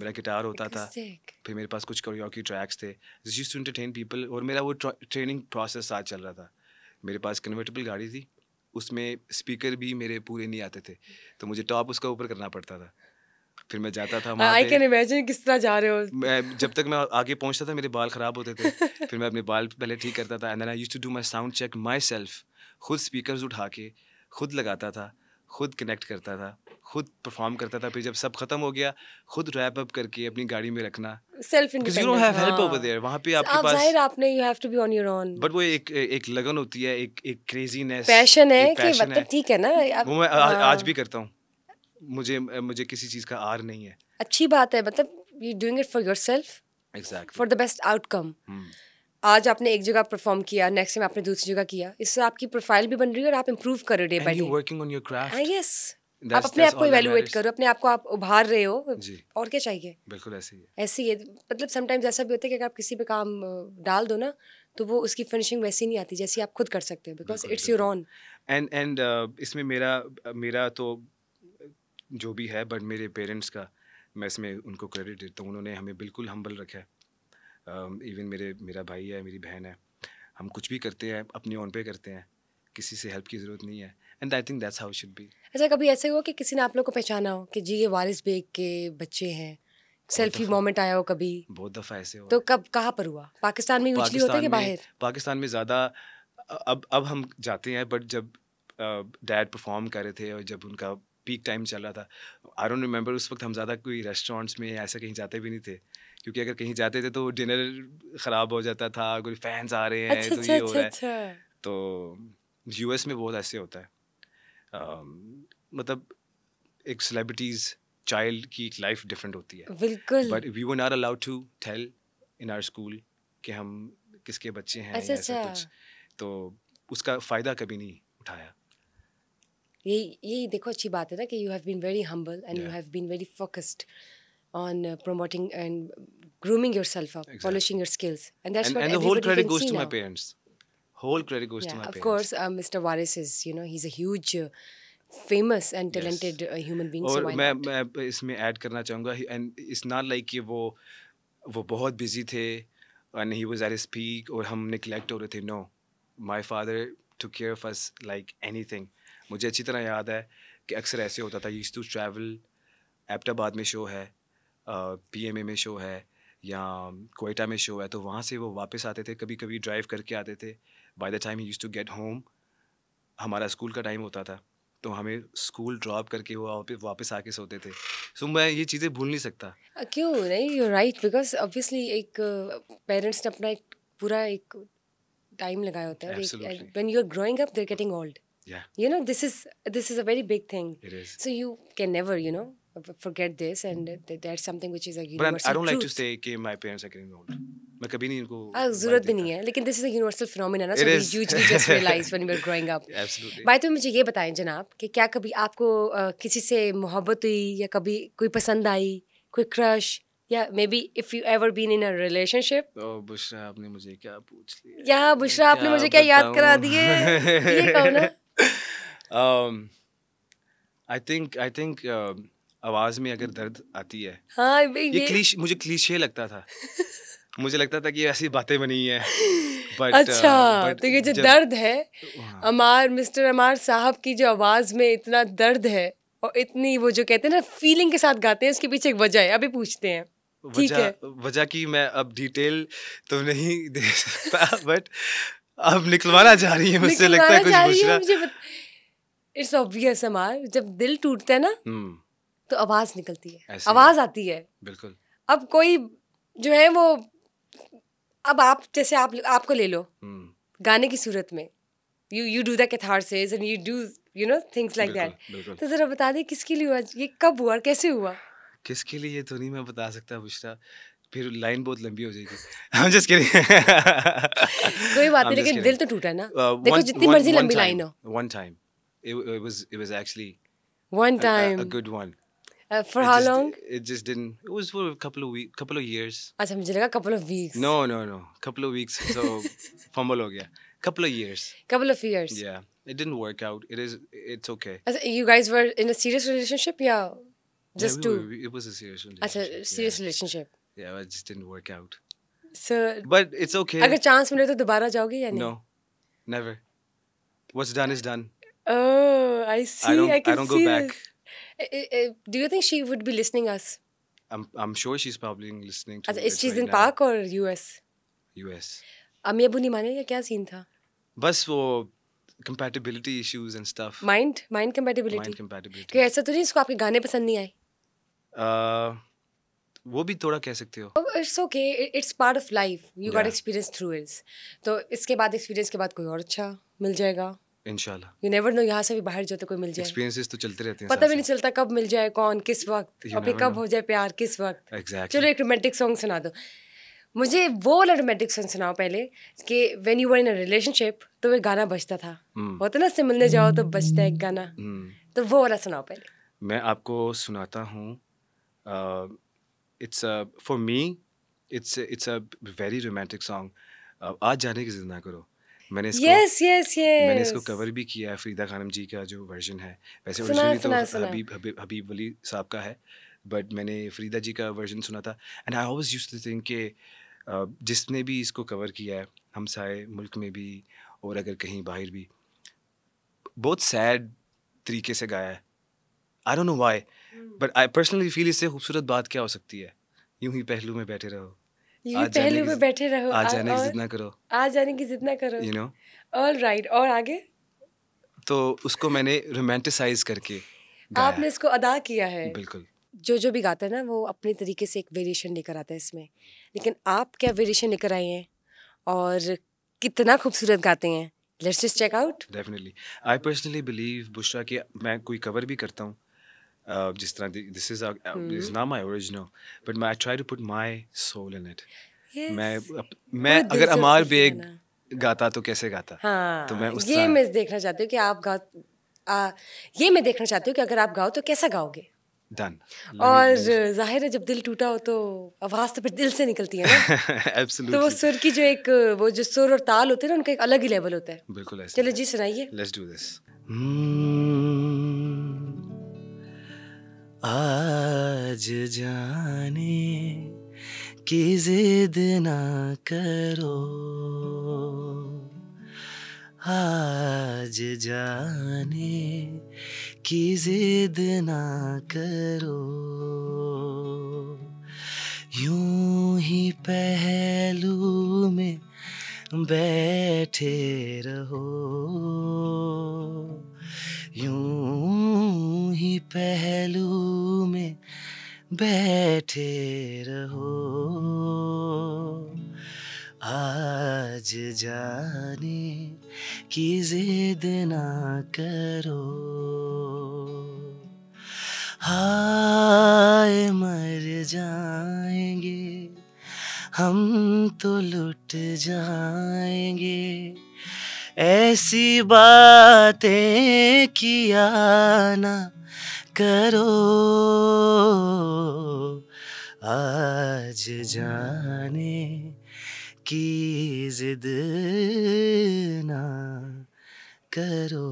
S2: मेरा गिटार होता था फिर मेरे पास कुछ कोरियोकी ट्रैक्स थे यूज टू एंटरटेन पीपल और मेरा वो ट्रेनिंग प्रोसेस साथ चल रहा था मेरे पास कन्वर्टेबल गाड़ी थी उसमें स्पीकर भी मेरे पूरे नहीं आते थे तो मुझे टॉप उसका ऊपर करना पड़ता था फिर मैं जाता था आई कैन
S1: इमेजिन किस तरह जा रहे हो मैं
S2: जब तक मैं आगे पहुंचता था मेरे बाल ख़राब होते थे फिर मैं अपने बाल पहले ठीक करता था and I use to do my sound check myself खुद स्पीकर उठा के खुद लगाता था खुद कनेक्ट करता था खुद परफॉर्म करता था फिर जब सब खत्म हो गया खुद रैप अप करके अपनी गाड़ी में रखना
S1: self you don't have help over
S2: there वहां पे आपके आप पास जाहिर
S1: आपने you have to be on your own
S2: but वो एक एक लगन होती है एक एक क्रेजीनेस पैशन है कि मतलब
S1: ठीक है ना वो मैं आज हाँ। भी
S2: करता हूं मुझे मुझे किसी चीज़ का आर नहीं है
S1: अच्छी बात है मतलब you doing it for yourself self for the best outcome आज आपने एक जगह परफॉर्म किया नेक्स्ट टाइम आपने दूसरी जगह किया इससे आपकी प्रोफाइल भी बन रही है और आप इंप्रूव कर रहे हो day by day
S2: working on your craft yes आप अपने आप को इवैल्यूएट करो
S1: अपने आप को आप उभार रहे हो और क्या चाहिए बिल्कुल ऐसे ही है ऐसे ही है मतलब सम टाइम्स ऐसा भी होता है कि अगर आप किसी पे काम डाल दो ना तो वो उसकी फिनिशिंग वैसी नहीं आती जैसी आप खुद कर सकते हो because it's your own
S2: and and इसमें मेरा मेरा तो जो भी है बट मेरे पेरेंट्स का मैं इसमें उनको क्रेडिट देता हूँ उन्होंने हमें बिल्कुल हम्बल रखा है इवन um, मेरे मेरा भाई है मेरी बहन है हम कुछ भी करते हैं अपने ऑन पे करते हैं किसी से हेल्प की ज़रूरत नहीं है and I think that's how should be
S1: अच्छा कभी ऐसे हुआ कि किसी ने आप लोग को पहचाना हो कि जी ये वारिस बेग के बच्चे हैं सेल्फी मोमेंट आया हो कभी
S2: बहुत दफ़ा ऐसे हुआ तो
S1: कब कहाँ पर हुआ पाकिस्तान में यूजली होता है कि बाहर
S2: पाकिस्तान में ज़्यादा अब अब हम जाते हैं बट जब डैड uh, परफॉर्म कर रहे थे और जब उनका पीक टाइम चल रहा था आई डोंट रिमेंबर उस वक्त हम ज़्यादा कोई रेस्टोरेंट्स में ऐसा कहीं जाते भी नहीं थे क्योंकि अगर कहीं जाते थे तो डिनर ख़राब हो जाता था कोई फैंस आ रहे हैं तो अच्छा, ये अच्छा, हो अच्छा, रहा है तो यू में बहुत ऐसे होता है मतलब एक सेलिब्रिटीज़ चाइल्ड की लाइफ डिफरेंट होती है बिल्कुल but we were not allowed to tell in our school कि हम किसके बच्चे हैं ऐसा कुछ तो उसका फ़ायदा कभी नहीं उठाया
S1: यही यही देखो अच्छी बात है ना कि you have been very humble and you have been very focused on uh, promoting and grooming yourself up, exactly. polishing your skills, and that's and, what and the whole credit goes to now. my
S2: parents. Whole credit goes yeah, to my of parents. Of course,
S1: uh, Mr. Waris is you know he's a huge. Uh, famous and talented yes. uh, human being और so मैं
S2: not? मैं इसमें add करना चाहूँगा and it's not like कि वो वो बहुत बिजी थे and he was at his peak और हम निगलेक्ट हो रहे थे no my father took care of us like anything मुझे अच्छी तरह याद है कि अक्सर ऐसे होता था यूज़ टू ट्रैवल एपटाबाद में शो है पी एम ए में शो है या कोयटा में शो है तो वहाँ से वो वापस आते थे कभी कभी ड्राइव करके आते थे by the time he used to get home हमारा स्कूल का टाइम होता था तो हमें स्कूल ड्रॉप करके वो वापस आके सोते थे सो so, मैं ये चीज़ें भूल नहीं सकता
S1: क्यों नहीं यू राइट बिकॉज ऑब्वियसली एक पेरेंट्स ने अपना एक पूरा एक टाइम लगाया होता है when you are growing up they are getting old Yeah. You know, this is this is a very big thing. It is. So you can never, you know, forget this and th- mm-hmm. there's something which is a universal But I, I don't truth. like to
S2: say that my parents are getting old. मैं कभी नहीं इनको हाँ जरूरत
S1: भी नहीं है लेकिन this is a universal phenomena ना so we usually just realise when we are growing up absolutely bye तो मुझे ये बताएं जनाब कि क्या कभी आपको uh, किसी से मोहब्बत हुई या कभी कोई पसंद आई कोई क्रश या maybe if you ever been in a relationship
S2: ओ बुशरा आपने मुझे क्या पूछ लिया या बुशरा आपने मुझे क्या याद करा दिए ये कहो ना आई थिंक आई थिंक आवाज में अगर दर्द आती है
S1: हाँ, ये ये क्लीश
S2: मुझे क्लीशे लगता था मुझे लगता था कि ऐसी बातें बनी है but, अच्छा uh, but तो ये जो जब... दर्द
S1: है तो, हाँ। अमार मिस्टर अमार साहब की जो आवाज़ में इतना दर्द है और इतनी वो जो कहते हैं ना फीलिंग के साथ गाते हैं उसके पीछे एक वजह है अभी पूछते हैं वजह
S2: वजह की मैं अब डिटेल तो नहीं दे सकता बट अब निकलवाना जा रही है मुझसे लगता है कुछ मुझे
S1: इट्स ऑब्वियस हमार जब दिल टूटता है ना हम्म। तो आवाज निकलती है आवाज आती है बिल्कुल अब कोई जो है वो अब आप जैसे आप आपको ले लो हम्म। गाने की सूरत में you you do the and you do you know things like that तो ज़रा बता दें किसके लिए हुआ ये कब हुआ कैसे हुआ
S2: किसके लिए तो नहीं मैं बता सकता बुशरा फिर लाइन बहुत लंबी हो जाएगी हम जस्ट किडिंग
S1: कोई बात नहीं लेकिन दिल तो टूटा ना uh, देखो जितनी मर्जी लंबी लाइन हो
S2: one time it, it was it was actually
S1: one time a, a good one. Uh, for it how just, long?
S2: It just didn't. It was for a couple of weeks. couple of years.
S1: अच्छा ah, मुझे couple of weeks. No
S2: no no, couple of weeks. So fumble हो गया. Couple of years. Couple of years. Yeah, it didn't work out. It is. It's okay.
S1: you guys were in a serious relationship, yeah? Just yeah, we two. Were, it was a serious relationship. serious yeah. relationship.
S2: Yeah, it just didn't work out.
S1: So. But it's okay. अगर chance मिले to दोबारा जाओगे या No,
S2: never. What's done is done.
S1: Oh, I see. I don't, I can I don't see go back. This. do you think she would be listening us?
S2: I'm I'm sure she's probably listening to. Is she's right in now. Park
S1: or US? US. अम्मी अबू नहीं माने या क्या scene था?
S2: बस वो compatibility issues and stuff.
S1: Mind mind compatibility. Mind compatibility. कि ऐसा तो नहीं इसको आपके गाने पसंद नहीं आए?
S2: Uh, वो भी थोड़ा कह सकते
S1: हो it's okay it's part of life you got experience through it's तो इसके बाद एक्सपीरियंस के बाद कोई और अच्छा मिल जाएगा इंशाल्लाह यू नेवर नो यहाँ से भी बाहर जाते कोई मिल जाए
S2: एक्सपीरियंसेस तो चलते रहते हैं पता भी नहीं
S1: चलता कब मिल जाए कौन किस वक्त अभी कब हो जाए प्यार किस वक्त exactly. चलो एक रोमांटिक सॉन्ग सुना दो मुझे वो वाला रोमांटिक सॉन्ग सुनाओ पहले कि when you were in a relationship तो वो गाना बजता था hmm. होता ना इससे मिलने जाओ तो बजता है एक गाना hmm. तो वो वाला सुनाओ पहले
S2: मैं आपको सुनाता हूँ it's for me it's it's a very romantic song आज जाने की जिंदा ना करो मैंने इसको yes, yes, yes. मैंने इसको कवर भी किया है फरीदा खानम जी का जो वर्जन है वैसे ओरिजिनली तो हबीब हबीब वली साहब का है बट मैंने फरीदा जी का वर्जन सुना था and I always used to think के जिसने भी इसको कवर किया है हम सारे मुल्क में भी और अगर कहीं बाहर भी बहुत सैड तरीके से गाया है I don't know why but I personally feel इससे खूबसूरत बात क्या हो सकती है यूं ही पहलू में बैठे रहो
S1: पहलू पे बैठे रहो आ जाने की जिद ना करो आ जाने की जिद ना करो यू नो ऑल राइट और आगे
S2: तो उसको मैंने रोमांटिसाइज करके
S1: आपने इसको अदा किया है बिल्कुल जो जो भी गाता है ना वो अपने तरीके से एक वेरिएशन लेकर आता है इसमें लेकिन आप क्या वेरिएशन लेकर आए हैं और कितना खूबसूरत गाते हैं let's just check out
S2: definitely I personally believe Bushra कि मैं कोई कवर भी करता हूँ uh, जिस तरह this is is not my original but I try to put my soul in it
S1: मैं मैं अगर अमार बेग
S2: गाता तो कैसे गाता तो
S1: हाँ, तो मैं उस ये मैं देखना चाहती हूँ कि आप गा आ, ये मैं देखना चाहती हूँ कि अगर आप गाओ तो कैसा गाओगे डन और जाहिर है जब दिल टूटा हो तो आवाज़ तो फिर दिल से निकलती है
S2: ना तो वो
S1: सुर की जो एक वो जो सुर और ताल होते हैं ना उनका एक अलग ही लेवल होता है बिल्कुल चलो जी सुनाइए
S2: लेट्स डू दिस
S3: आज जाने की जिद ना करो आज जाने की जिद ना करो यूं ही पहलू में बैठे रहो बैठे रहो आज जाने की जिद ना करो हाय मर जाएंगे हम तो लुट जाएंगे ऐसी बातें किया ना करो जाने की जिद ना करो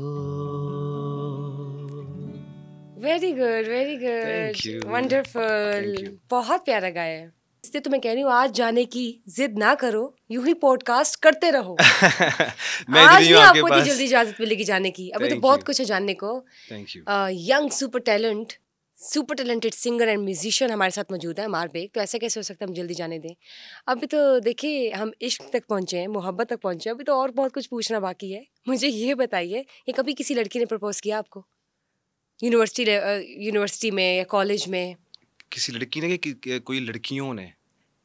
S1: very good very good wonderful बहुत प्यारा गाया है इसलिए तो मैं कह रही हूँ आज जाने की जिद ना करो यूं ही पॉडकास्ट करते रहो मैं आज ही आपको इतनी जल्दी इजाजत मिलेगी जाने की अभी तो Thank तो बहुत you. कुछ है जानने को young super talent super talented singer and musician हमारे साथ मौजूद है मार बेग तो ऐसा कैसे हो सकता है हम जल्दी जाने दें अभी तो देखिए हम इश्क तक पहुँचे हैं मोहब्बत तक पहुँचे हैं अभी तो और बहुत कुछ पूछना बाकी है मुझे ये बताइए कि कभी किसी लड़की ने प्रपोज किया आपको यूनिवर्सिटी यूनिवर्सिटी में या कॉलेज में
S2: किसी लड़की ने कि, कि, कोई लड़कियों ने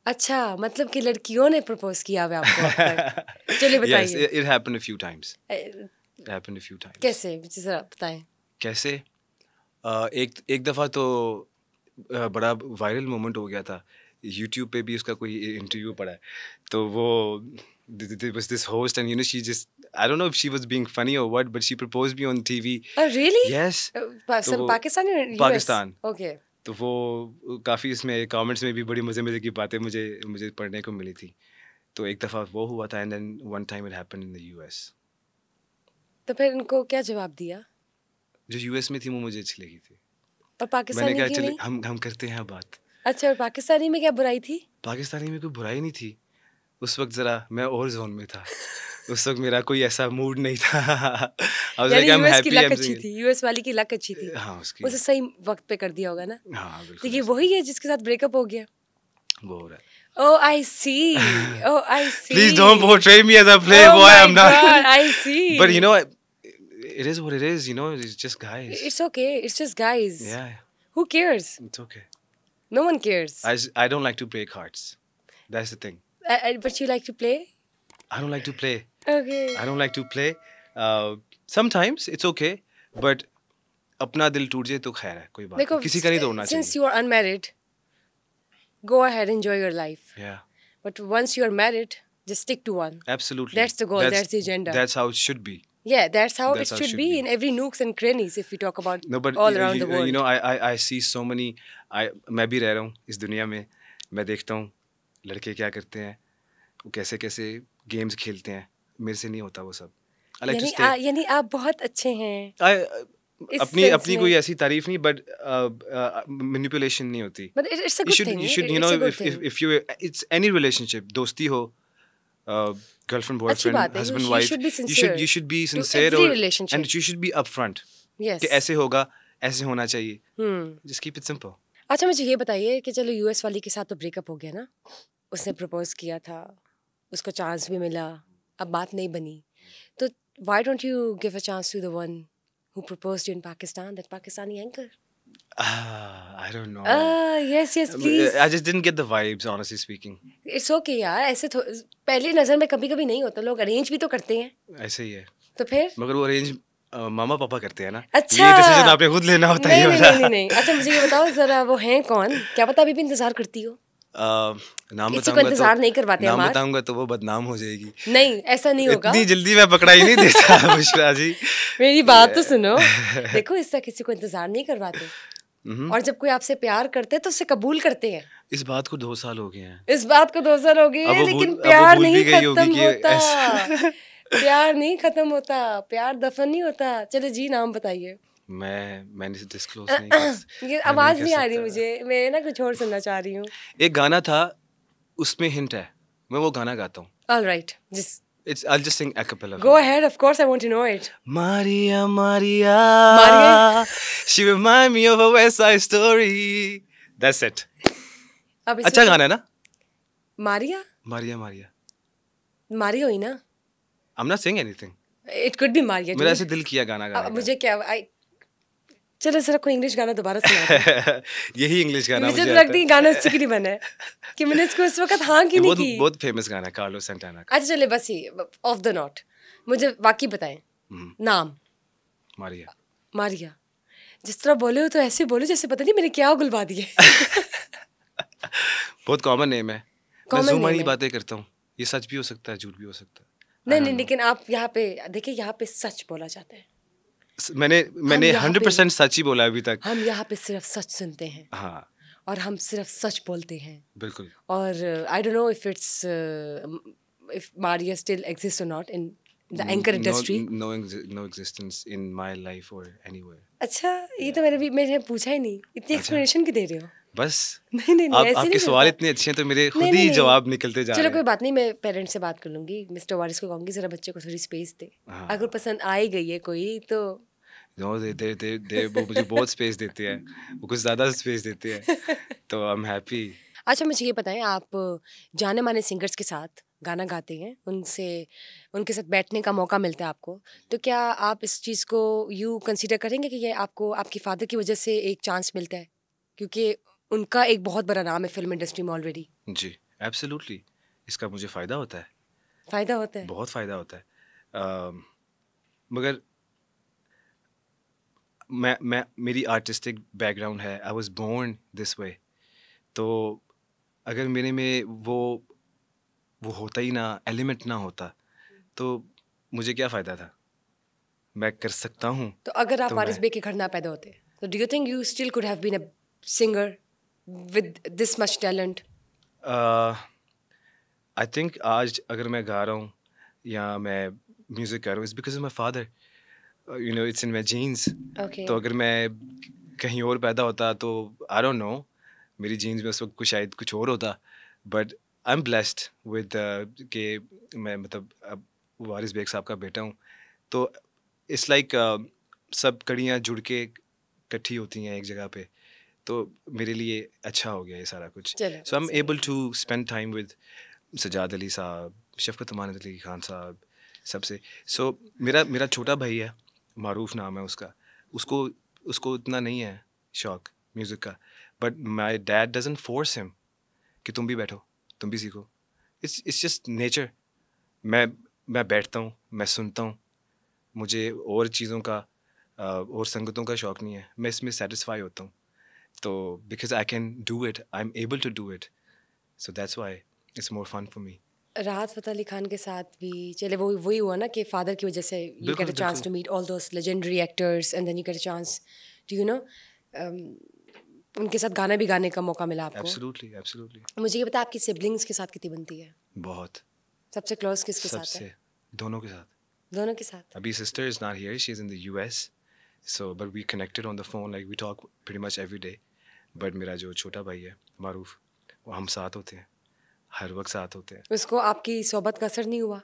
S1: अच्छा मतलब कि लड़कियों ने प्रपोज किया हुआ आपको चलिए बताइए
S2: it happened a few times
S1: happened a few times कैसे जरा बताएं
S2: कैसे एक एक दफ़ा तो बड़ा वायरल मोमेंट हो गया था यूट्यूब पे भी उसका कोई इंटरव्यू पड़ा है तो वो was this host and you know she just I don't know if she was being funny or what but she proposed me on TV.
S1: Oh really? Yes. Uh, some Pakistan or US? Pakistan. Okay.
S2: तो वो काफ़ी इसमें comments में भी बड़ी मज़े मज़े की बातें मुझे मुझे पढ़ने को मिली थी तो एक दफ़ा वो हुआ था and then one time it happen in the
S1: US तो फिर इनको क्या जवाब दिया
S2: जो यूएस में थी वो मुझे अच्छी लगी थी
S1: और पाकिस्तानी मैंने कहा
S2: हम हम करते हैं बात
S1: अच्छा और पाकिस्तानी में क्या बुराई थी
S2: पाकिस्तानी में कोई बुराई नहीं थी उस वक्त ज़रा मैं और जोन में था उस वक्त मेरा कोई ऐसा मूड नहीं था अब यूएस की अच्छी अच्छी थी
S1: यूएस वाली की लक अच्छी थी हाँ उसकी उसे सही वक्त पे कर दिया होगा ना हाँ बिल्कुल वही है जिसके साथ ब्रेकअप हो गया वो हो रहा है Oh, I see. oh, I see. Please don't portray
S2: me as a playboy. Oh my I'm not.
S1: God, I see. But
S2: it is what it is, you know. It's just guys.
S1: It's okay. It's just guys. Yeah. Who cares? It's okay. No one cares.
S2: I, I don't like to break hearts. That's the thing.
S1: I, I, but you like to play?
S2: I don't like to play. Okay. I don't like to play. Uh, sometimes it's okay, but अपना दिल टूट जाए तो खैर है कोई बात किसी का नहीं तोड़ना चाहिए. Since
S1: you are unmarried, go ahead enjoy your life. Yeah. But once you are married, just stick to one.
S2: Absolutely. That's the goal. That's, that's the agenda. That's how it should be.
S1: Yeah, that's how that's it how should should be, be, in every nooks and crannies if we talk about no, but all around you, the world. You
S2: know, I, I I see so many. I मैं भी रह रहा हूँ इस दुनिया में मैं देखता हूँ लड़के क्या करते हैं वो कैसे कैसे गेम्स खेलते हैं मेरे से नहीं होता वो सब like यानी,
S1: यानी आप बहुत अच्छे हैं I, uh, अपनी अपनी कोई
S2: ऐसी तारीफ नहीं बट मैनिपुलेशन नहीं होती you should you know if if you it's any relationship दोस्ती हो girlfriend boyfriend husband wife you should you should be sincere और and you should be upfront कि ऐसे होगा ऐसे होना चाहिए जस्ट कीप इट सिंपल
S1: अच्छा मुझे ये बताइए कि चलो यूएस वाली के साथ तो ब्रेकअप हो गया ना उसने प्रपोज किया था उसको चांस भी मिला अब बात नहीं बनी तो why don't you give a chance to the one who propose in Pakistan that Pakistani anchor
S2: Uh,
S1: ऐसे पहली नजर में कभी कभी नहीं होता लोग अरेंज भी तो करते हैं ऐसे ही है तो फिर
S2: मगर वो अरेंज मामा पापा करते हैं ना अच्छा ये डिसीजन आपने खुद लेना होता नहीं, है नहीं, नहीं, नहीं,
S1: अच्छा मुझे ये बताओ जरा वो हैं कौन क्या पता अभी भी इंतजार करती हो
S2: Uh, नाम बताऊंगा तो, नहीं करवाते नाम बताऊंगा तो वो बदनाम हो जाएगी
S1: नहीं ऐसा नहीं होगा इतनी जल्दी
S2: मैं पकड़ा ही नहीं देता बुशरा जी
S1: मेरी बात तो सुनो देखो इसका किसी को इंतजार नहीं करवाते Mm-hmm. और जब कोई आपसे प्यार करते है तो उसे कबूल करते हैं
S2: इस बात को दो साल हो गए हैं
S1: इस बात को दो साल हो गए हैं लेकिन प्यार नहीं खत्म होता प्यार नहीं खत्म होता प्यार दफन नहीं होता चलो जी नाम बताइए
S2: मैं मैंने डिस्क्लोज नहीं
S1: ये आवाज नहीं आ रही मुझे मैं ना कुछ और सुनना चाह रही हूँ
S2: एक गाना था उसमें हिंट है मैं वो गाना गाता हूँ
S1: ऑल राइट जिस
S2: It's I'll just sing a cappella.
S1: Go ahead, of course I want to know it. Maria, Maria. Maria.
S2: She reminds me of a West Side Story. That's it.
S1: अच्छा गाना है ना Maria? Maria, Maria. Maria ही ना
S2: I'm not saying anything.
S1: It could be Maria. मेरा ऐसे
S2: दिल किया गाना गाने का।
S1: मुझे क्या I चलो सर कोई इंग्लिश गाना दोबारा
S2: सुना यही इंग्लिश गाना मुझे तो लगता है गाना अच्छी नहीं
S1: बने कि मैंने इसको इस वक्त हाँ की नहीं की
S2: बहुत फेमस गाना कार्लो सेंटाना
S1: का अच्छा चले बस ही ऑफ द नॉट मुझे वाकई बताएं हम्म। नाम मारिया मारिया जिस तरह बोले हो तो ऐसे बोलो जैसे पता नहीं मैंने क्या गुलवा दिए
S2: बहुत कॉमन नेम है कॉमन ही बातें करता हूँ ये सच भी हो सकता है झूठ भी हो सकता है
S1: नहीं नहीं हाँ। लेकिन आप यहाँ पे देखिए यहाँ पे सच बोला जाता है मैंने मैंने हंड्रेड परसेंट
S2: सच ही बोला अभी तक हम
S1: यहाँ पे सिर्फ सच सुनते हैं हाँ और हम सिर्फ सच बोलते हैं बिल्कुल और I don't know if it's if Maria still exist और not in the anchor industry
S2: no no existence in my life और एनीवेयर
S1: अच्छा ये तो मैंने भी मैंने पूछा ही नहीं इतनी एक्सप्लेनेशन अच्छा। की दे रहे हो बस नहीं नहीं आप, आपके नहीं सवाल इतने
S2: अच्छे हैं तो मेरे खुद ही जवाब निकलते जा रहे हैं चलो कोई
S1: बात नहीं मैं पेरेंट्स से बात कर लूंगी मिस्टर वारिस को कहूंगी जरा बच्चे को थोड़ी स्पेस दे हाँ। अगर पसंद आई गई है कोई तो
S2: नो दे दे दे दे वो मुझे बहुत स्पेस देती है वो कुछ ज़्यादा स्पेस देती है तो आई एम हैप्पी
S1: अच्छा मुझे ये बताएं आप जाने माने सिंगर्स के साथ गाना गाते हैं उनसे उनके साथ बैठने का मौका मिलता है आपको तो क्या आप इस चीज़ को यू कंसीडर करेंगे कि ये आपको आपके फादर की वजह से एक चांस मिलता है क्योंकि उनका एक बहुत बड़ा नाम है फिल्म इंडस्ट्री में ऑलरेडी
S2: जी एब्सोल्युटली इसका मुझे फ़ायदा होता है फ़ायदा होता है बहुत फ़ायदा होता है आ, मगर मैं मैं मेरी आर्टिस्टिक बैकग्राउंड है I was born this way तो अगर मेरे में वो वो होता ही ना एलिमेंट ना होता तो मुझे क्या फ़ायदा था मैं कर सकता हूँ तो अगर आप तो आरिस
S1: बे के घर ना पैदा होते तो do you think you still could have been a singer with this much talent
S2: I think आज अगर मैं गा रहा हूँ या मैं म्यूज़िक कर रहा हूँ is because of my father you know it's in my genes तो अगर मैं कहीं और पैदा होता तो आई डोंट नो मेरी जीन्स में उस वक्त कुछ शायद कुछ और होता but I am blessed with के मैं मतलब अब वारिस बेग साहब का बेटा हूँ तो इट्स लाइक like, uh, सब कड़ियाँ जुड़ के इकट्ठी होती हैं एक जगह पे तो मेरे लिए अच्छा हो गया ये सारा कुछ so I am able to spend time with Sajjad Ali sahab Shafqat अमानत अली खान साहब सबसे सो so, मेरा मेरा छोटा भाई है मरूफ नाम है उसका उसको उसको इतना नहीं है शौक म्यूज़िक का but my dad doesn't force him कि तुम भी बैठो तुम भी सीखो इट्स इट्स जस्ट नेचर मैं मैं बैठता हूँ मैं सुनता हूँ मुझे और चीज़ों का और संगतों का शौक़ नहीं है मैं इसमें सेटिस्फाई होता हूँ तो because I can do it I am able to do it so that's why it's more fun for me
S1: Rahat Fateh Ali Khan के साथ भी चले वो वही हुआ ना कि फादर की वजह से you get a chance to meet all those legendary actors and then you get a chance to you know उनके साथ गाना भी गाने का मौका मिला आपको absolutely, absolutely. मुझे ये बता आपकी सिबलिंग्स के साथ कितनी बनती है बहुत सबसे क्लोज किसके साथ है
S2: दोनों के साथ दोनों के साथ अभी sister is not here she is in the US so but we connected on the phone like we talk pretty much everyday but मेरा जो छोटा भाई है मारूफ वो हम साथ होते हैं हर वक्त साथ होते हैं
S1: उसको आपकी सोबत का असर नहीं हुआ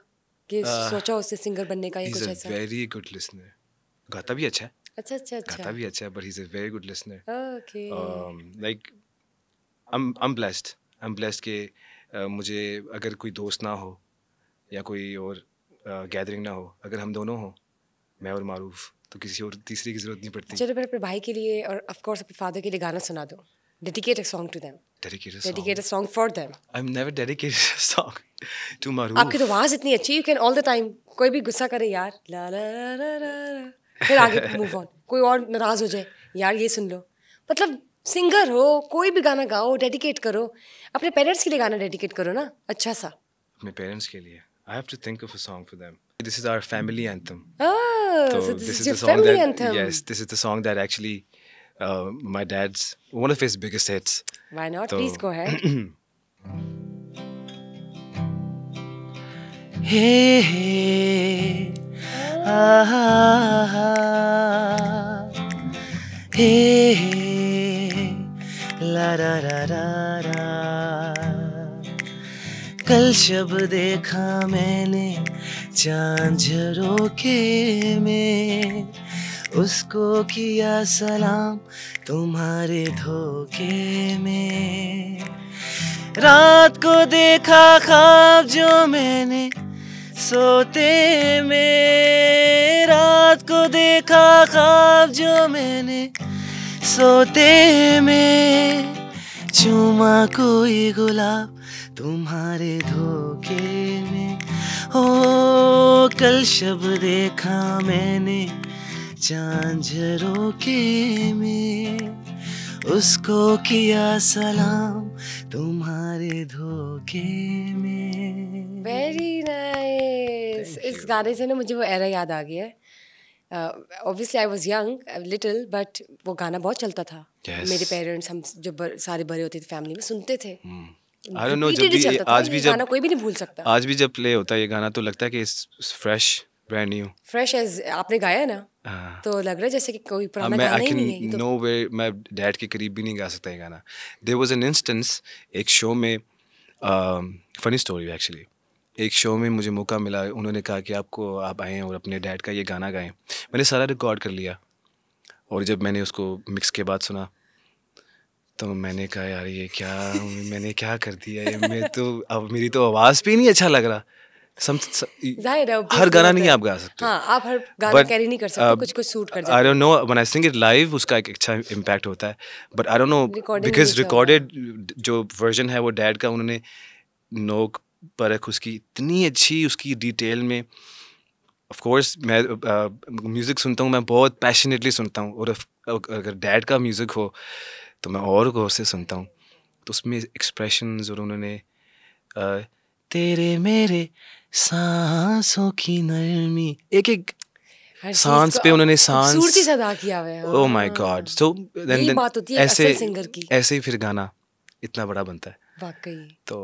S1: कि uh, सोचा उससे सिंगर बनने का या कुछ ऐसा वेरी
S2: गुड लिसनर गाता भी अच्छा है
S1: अच्छा अच्छा अच्छा गाता
S2: भी अच्छा है but he is a very good listener okay like I am blessed I am blessed के मुझे अगर कोई दोस्त ना हो या कोई और गैदरिंग uh, ना हो अगर हम दोनों हो मैं और मारूफ तो किसी और तीसरे की जरूरत नहीं पड़ती चलो अच्छा,
S1: तो फिर अपने भाई के लिए और ऑफ कोर्स अपने फादर के लिए गाना सुना दो dedicate a song to them
S2: dedicate a song. Dedicate a song for them. I've never dedicated a song to my roof. आपकी तो आवाज
S1: इतनी अच्छी you can all the time कोई भी गुस्सा करे यार ला ला ला ला ला फिर आगे मूव ऑन कोई और नाराज हो जाए यार ये सुन लो मतलब सिंगर हो कोई भी गाना गाओ डेडिकेट करो अपने पेरेंट्स के लिए गाना डेडिकेट करो ना अच्छा सा
S2: अपने पेरेंट्स के लिए I have to think of a song for them this is our family anthem oh so this is the song that yes this is the song that actually uh, my dad's one of his biggest hits. Why not? So, Please go ahead.
S3: hey, ah, hey, la da da da da. कल शब देखा मैंने उसको किया सलाम तुम्हारे धोखे में रात को देखा ख्वाब जो मैंने सोते में रात को देखा ख्वाब जो मैंने सोते में चूमा कोई गुलाब तुम्हारे धोखे में ओ कल शब देखा मैंने झांझरों के में उसको किया सलाम तुम्हारे धोखे में
S1: वेरी नाइस nice. इस गाने से ना मुझे वो एरा याद आ गया है obviously I was young little but वो गाना बहुत चलता था yes. मेरे पेरेंट्स हम जो बर, सारे बड़े होते थे फैमिली में सुनते थे hmm. आई डोंट नो जब भी आज भी जब गाना कोई भी नहीं भूल सकता
S2: आज भी जब प्ले होता है ये गाना तो लगता है कि fresh brand new
S1: fresh as आपने गाया है ना हाँ। तो लग रहा है जैसे कि कोई हाँ, पुराना मैं गाना ही नहीं
S2: है तो... नो वे मैं डैड के करीब भी नहीं गा सकता ये गाना देर वॉज एन इंस्टेंस एक शो में फनी स्टोरी एक्चुअली एक शो में मुझे मौका मिला उन्होंने कहा कि आपको आप आएँ और अपने डैड का ये गाना गाएं मैंने सारा रिकॉर्ड कर लिया और जब मैंने उसको मिक्स के बाद सुना तो मैंने कहा यार ये क्या मैंने क्या कर दिया ये मैं तो अब मेरी तो आवाज़ भी नहीं अच्छा लग रहा हर गाना नहीं आप गा सकते
S1: हाँ, आप हर गाना कैरी नहीं कर सकते uh, कुछ कुछ सूट कर I don't
S2: know when I sing it live उसका एक अच्छा होता है but I don't know because recorded जो वर्जन है वो डैड का उन्होंने नोक परख उसकी इतनी अच्छी उसकी डिटेल में ऑफ कोर्स मैं म्यूज़िक uh, सुनता हूँ मैं बहुत पैशनेटली सुनता हूँ और अगर डैड का म्यूज़िक हो तो मैं और गौर से सुनता हूँ तो उसमें एक्सप्रेशन और उन्होंने uh,
S3: तेरे मेरे सांसों की नरमी
S1: एक एक हाँ, तो सांस पे उन्होंने सांस से अदा किया हुआ है oh my god so then बात होती है ऐसे सिंगर की
S2: ऐसे ही फिर गाना इतना बड़ा बनता है वाकई तो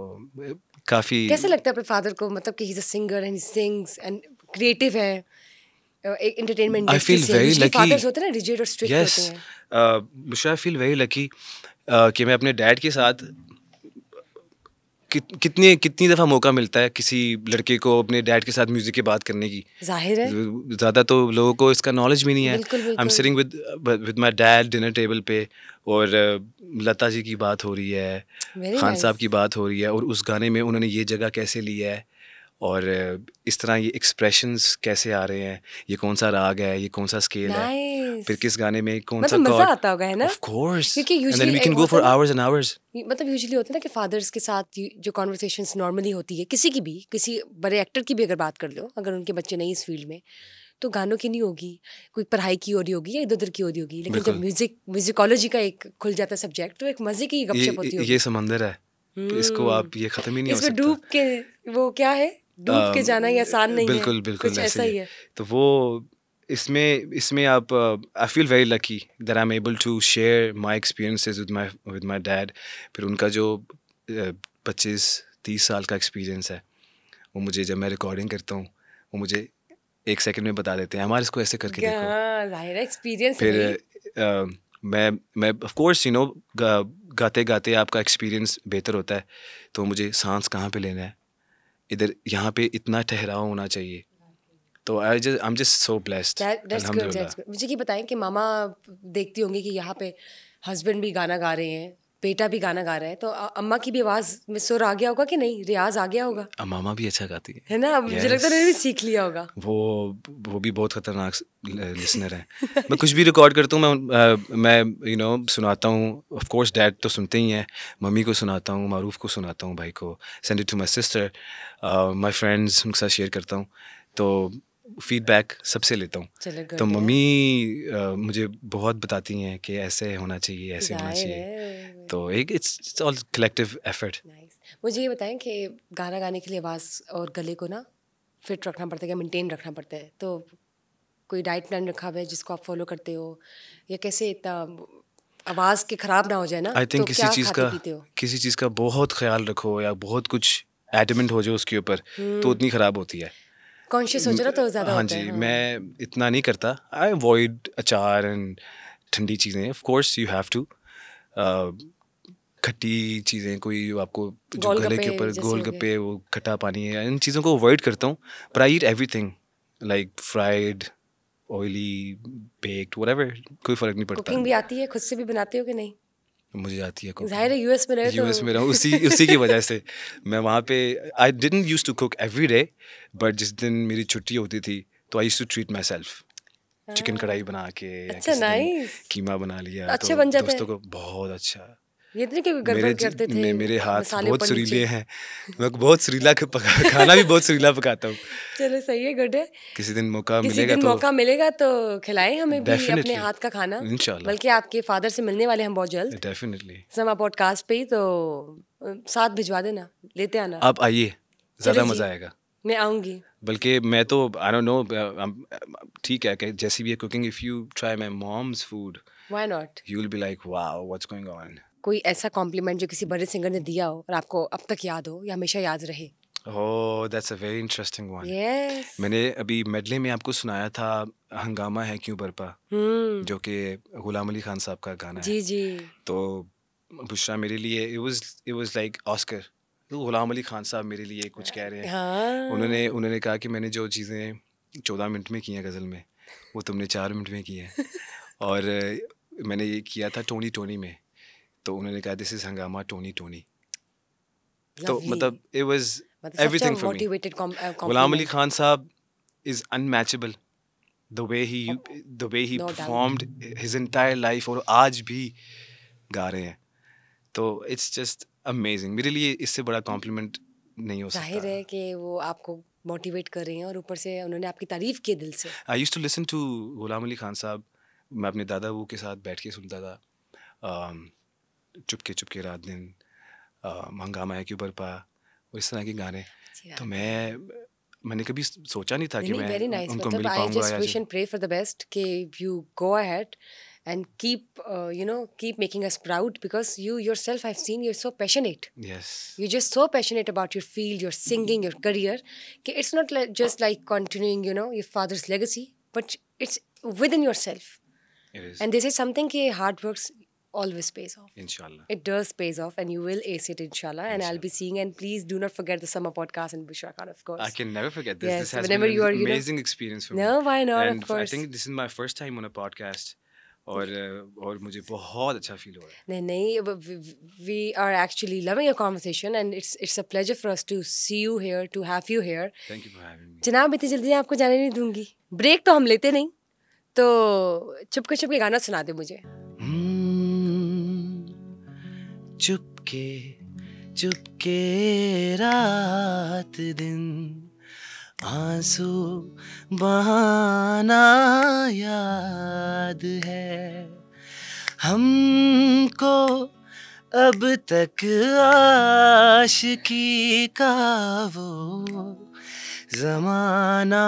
S2: काफी कैसे
S1: लगता है अपने फादर को मतलब कि he is a singer and he sings and creative है एक entertainment I feel very lucky fathers होते हैं ना रिजिड और स्ट्रिक्ट होते
S2: हैं मुझे आई फील वेरी लकी कि मैं अपने डैड के साथ कि, कितने कितनी दफ़ा मौका मिलता है किसी लड़के को अपने डैड के साथ म्यूज़िक की बात करने की जाहिर है ज़्यादा तो लोगों को इसका नॉलेज भी नहीं है I am sitting with with my dad dinner table पे और लता जी की बात हो रही है खान साहब की बात हो रही है और उस गाने में उन्होंने ये जगह कैसे ली है और इस तरह ये एक्सप्रेशंस कैसे आ रहे हैं ये कौन सा राग है ये कौन सा स्केल है फिर किस गाने में कौन सा मजा मतलब
S1: आता होगा है ना of course and we can go for
S2: hours and hours
S1: मतलब यूजुअली होता है ना कि फादर्स के साथ जो कॉन्वर्सेशंस नॉर्मली होती है किसी की भी किसी बड़े एक्टर की भी अगर बात कर लो अगर उनके बच्चे नहीं इस फील्ड में तो गानों की नहीं होगी कोई पढ़ाई की हो रही होगी या इधर उधर की हो रही होगी लेकिन जब म्यूजिक म्यूजिकोलॉजी का एक खुल जाता है सब्जेक्ट तो एक मजे की गपशप होती है ये
S2: समंदर है इसको आप हम्म। ये खत्म ही नहीं हो सकता
S1: डूब के वो क्या है डूब के जाना ये आसान नहीं बिल्कुल है। बिल्कुल बिल्कुल ऐसा ही है
S2: तो वो इसमें इसमें आप I feel very lucky that I am able to share my experiences with my with my dad फिर उनका जो पच्चीस तीस साल का एक्सपीरियंस है वो मुझे जब मैं रिकॉर्डिंग करता हूँ वो मुझे एक सेकंड में बता देते हैं हमारे इसको ऐसे करके
S1: देखो एक्सपीरियंस
S2: फिर आ, मैं मैं ऑफ कोर्स यू नो गाते गाते आपका एक्सपीरियंस बेहतर होता है तो मुझे सांस कहाँ पे लेना है इधर यहाँ पे इतना ठहराव होना चाहिए तो I just I am just so blessed
S1: मुझे ये बताएं कि मामा देखती होंगी कि यहाँ पे हस्बैंड भी गाना गा रहे हैं बेटा भी गाना गा रहा है तो अम्मा की भी आवाज़ में सुर आ गया होगा कि नहीं रियाज आ गया होगा
S2: मामा भी अच्छा गाती है है ना yes. मुझे लगता है
S1: भी सीख लिया होगा
S2: वो वो भी बहुत ख़तरनाक लिसनर है मैं कुछ भी रिकॉर्ड करता हूँ मैं आ, मैं यू you नो know, सुनाता हूँ ऑफ कोर्स डैड तो सुनते ही हैं मम्मी को सुनाता हूँ मारूफ को सुनाता हूँ भाई को send it to my sister my friends उनके साथ शेयर करता हूँ तो फीडबैक सबसे लेता हूँ तो मम्मी मुझे बहुत बताती हैं कि ऐसे होना चाहिए ऐसे होना चाहिए तो एक it's it's all collective effort
S1: मुझे ये बताएं कि गाना गाने के लिए आवाज़ और गले को ना फिट रखना पड़ता है मेंटेन रखना पड़ता है तो कोई डाइट प्लान रखा हुआ है जिसको आप फॉलो करते हो या कैसे इतना आवाज़ के ख़राब ना हो जाए ना आई थिंक तो किसी चीज़ का
S2: किसी चीज़ का बहुत ख्याल रखो या बहुत कुछ एडमेंट हो जाए उसके ऊपर तो हम्म। उतनी ख़राब होती है
S1: कॉन्शियस हो जाना तो ज़्यादा हाँ जी है, हाँ.
S2: मैं इतना नहीं करता आई अवॉइड अचार एंड ठंडी चीज़ें of course you have to खट्टी चीज़ें कोई आपको जो गले के ऊपर गोल गप्पे वो खट्टा पानी है इन चीज़ों को अवॉइड करता हूँ पर I eat everything like fried oily baked what कोई फ़र्क नहीं पड़ता
S1: भी आती है खुद से भी बनाते हो कि नहीं
S2: मुझे आती है
S1: जाहिर है यूएस में रहे यूएस तो- में रहूँ उसी उसी की वजह
S2: से मैं वहाँ पे I did use to cook every day but जिस दिन मेरी छुट्टी होती थी तो I use to treat myself chicken kadai बना के अच्छा कीमा बना लिया अच्छा तो बन जाते दोस्तों को बहुत अच्छा
S1: ये इतने के गड़बड़ करते थे मे, मेरे हाथ बहुत सुरीले हैं
S2: मैं बहुत सुरीला पका खाना भी बहुत सुरीला पकाता हूँ
S1: चलो सही है गुड है
S2: किसी दिन मौका किसी मिलेगा दिन तो मौका
S1: मिलेगा तो खिलाएं हमें भी अपने हाथ का खाना इंशाल्लाह बल्कि आपके फादर से मिलने वाले हम बहुत जल्द डेफिनेटली समा पॉडकास्ट पे तो साथ भिजवा देना लेते आना आप आइए ज़्यादा मज़ा आएगा मैं आऊंगी
S2: बल्कि मैं तो आई डोंट नो ठीक है जैसी भी है cooking if you try my mom's food why not you will be like wow what's going on
S1: कोई ऐसा कॉम्प्लीमेंट जो किसी बड़े सिंगर ने दिया हो और आपको अब तक याद हो या हमेशा याद रहे
S2: वेरी इंटरेस्टिंग वन मैंने अभी मेडले में आपको सुनाया था हंगामा है क्यों बरपा
S1: hmm.
S2: जो कि गुलाम अली खान साहब का गाना जी है जी तो बुशरा मेरे लिए लाइक ऑस्कर तो गुलाम अली खान साहब मेरे लिए कुछ कह रहे हैं हाँ। उन्होंने उन्होंने कहा कि मैंने जो चीज़ें चौदह मिनट में की हैं गज़ल में वो तुमने चार मिनट में की हैं और मैंने ये किया था टोनी टोनी में तो उन्होंने कहा दिस इज हंगामा टोनी टोनी
S1: तो मतलब it was everything for me Ghulam Ali
S2: Khan साहब is unmatchable the way he the way he performed his entire life और आज भी गा रहे हैं तो इट्स जस्ट अमेजिंग मेरे लिए इससे बड़ा कॉम्प्लीमेंट नहीं हो सकता जाहिर
S1: है कि वो आपको मोटिवेट कर रहे हैं और ऊपर से उन्होंने आपकी तारीफ की दिल से
S2: I use to listen to Ghulam Ali Khan Sahab मैं अपने दादा वो के साथ बैठ के सुनता था um, चुपके चुपके रात दिन मंगामा है क्यों बरपा और इस तरह के गाने तो मैं मैंने कभी सोचा नहीं था कि मैं उनको मतलब मिल
S1: पाऊंगा and keep uh, you know keep making you proud because you yourself i've seen you're so passionate yes because just so passionate about your field your singing your career just so passionate about your field your singing your career कि it's not just like continuing you know your father's legacy but it's within yourself and this is hard work always pays off. Inshallah. It does pays off and you will ace it inshallah. And I'll be seeing and please do not forget the summer podcast in Bushra Khan, of course. I can
S2: never forget this. Yes, this has whenever been you are, amazing know, experience for no, me. No, why not? And of course. I think this is my first time on a podcast. और और मुझे बहुत अच्छा feel हो रहा
S1: है नहीं नहीं we are actually loving your conversation and it's it's a pleasure for us to see you here to have you here thank you for having me जनाब इतनी जल्दी आपको जाने नहीं दूंगी ब्रेक तो हम लेते नहीं तो के चुपके के गाना सुना दे मुझे
S3: चुपके चुपके रात दिन आंसू बहाना याद है हमको अब तक आशिकी का वो जमाना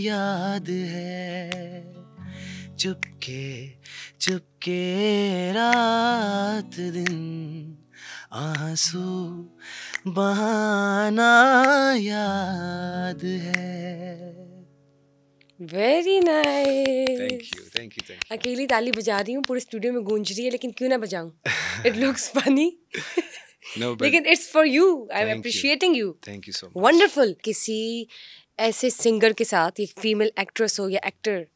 S3: याद है चुपके के रात दिन आंसू
S1: बहाना याद है वेरी नाइस अकेली ताली बजा रही हूँ पूरे स्टूडियो में गूंज रही है लेकिन क्यों ना बजाऊं इट लुक्स फनी लेकिन it's for you I am appreciating you thank you so much wonderful किसी ऐसे सिंगर के साथ एक फीमेल एक्ट्रेस हो या एक्टर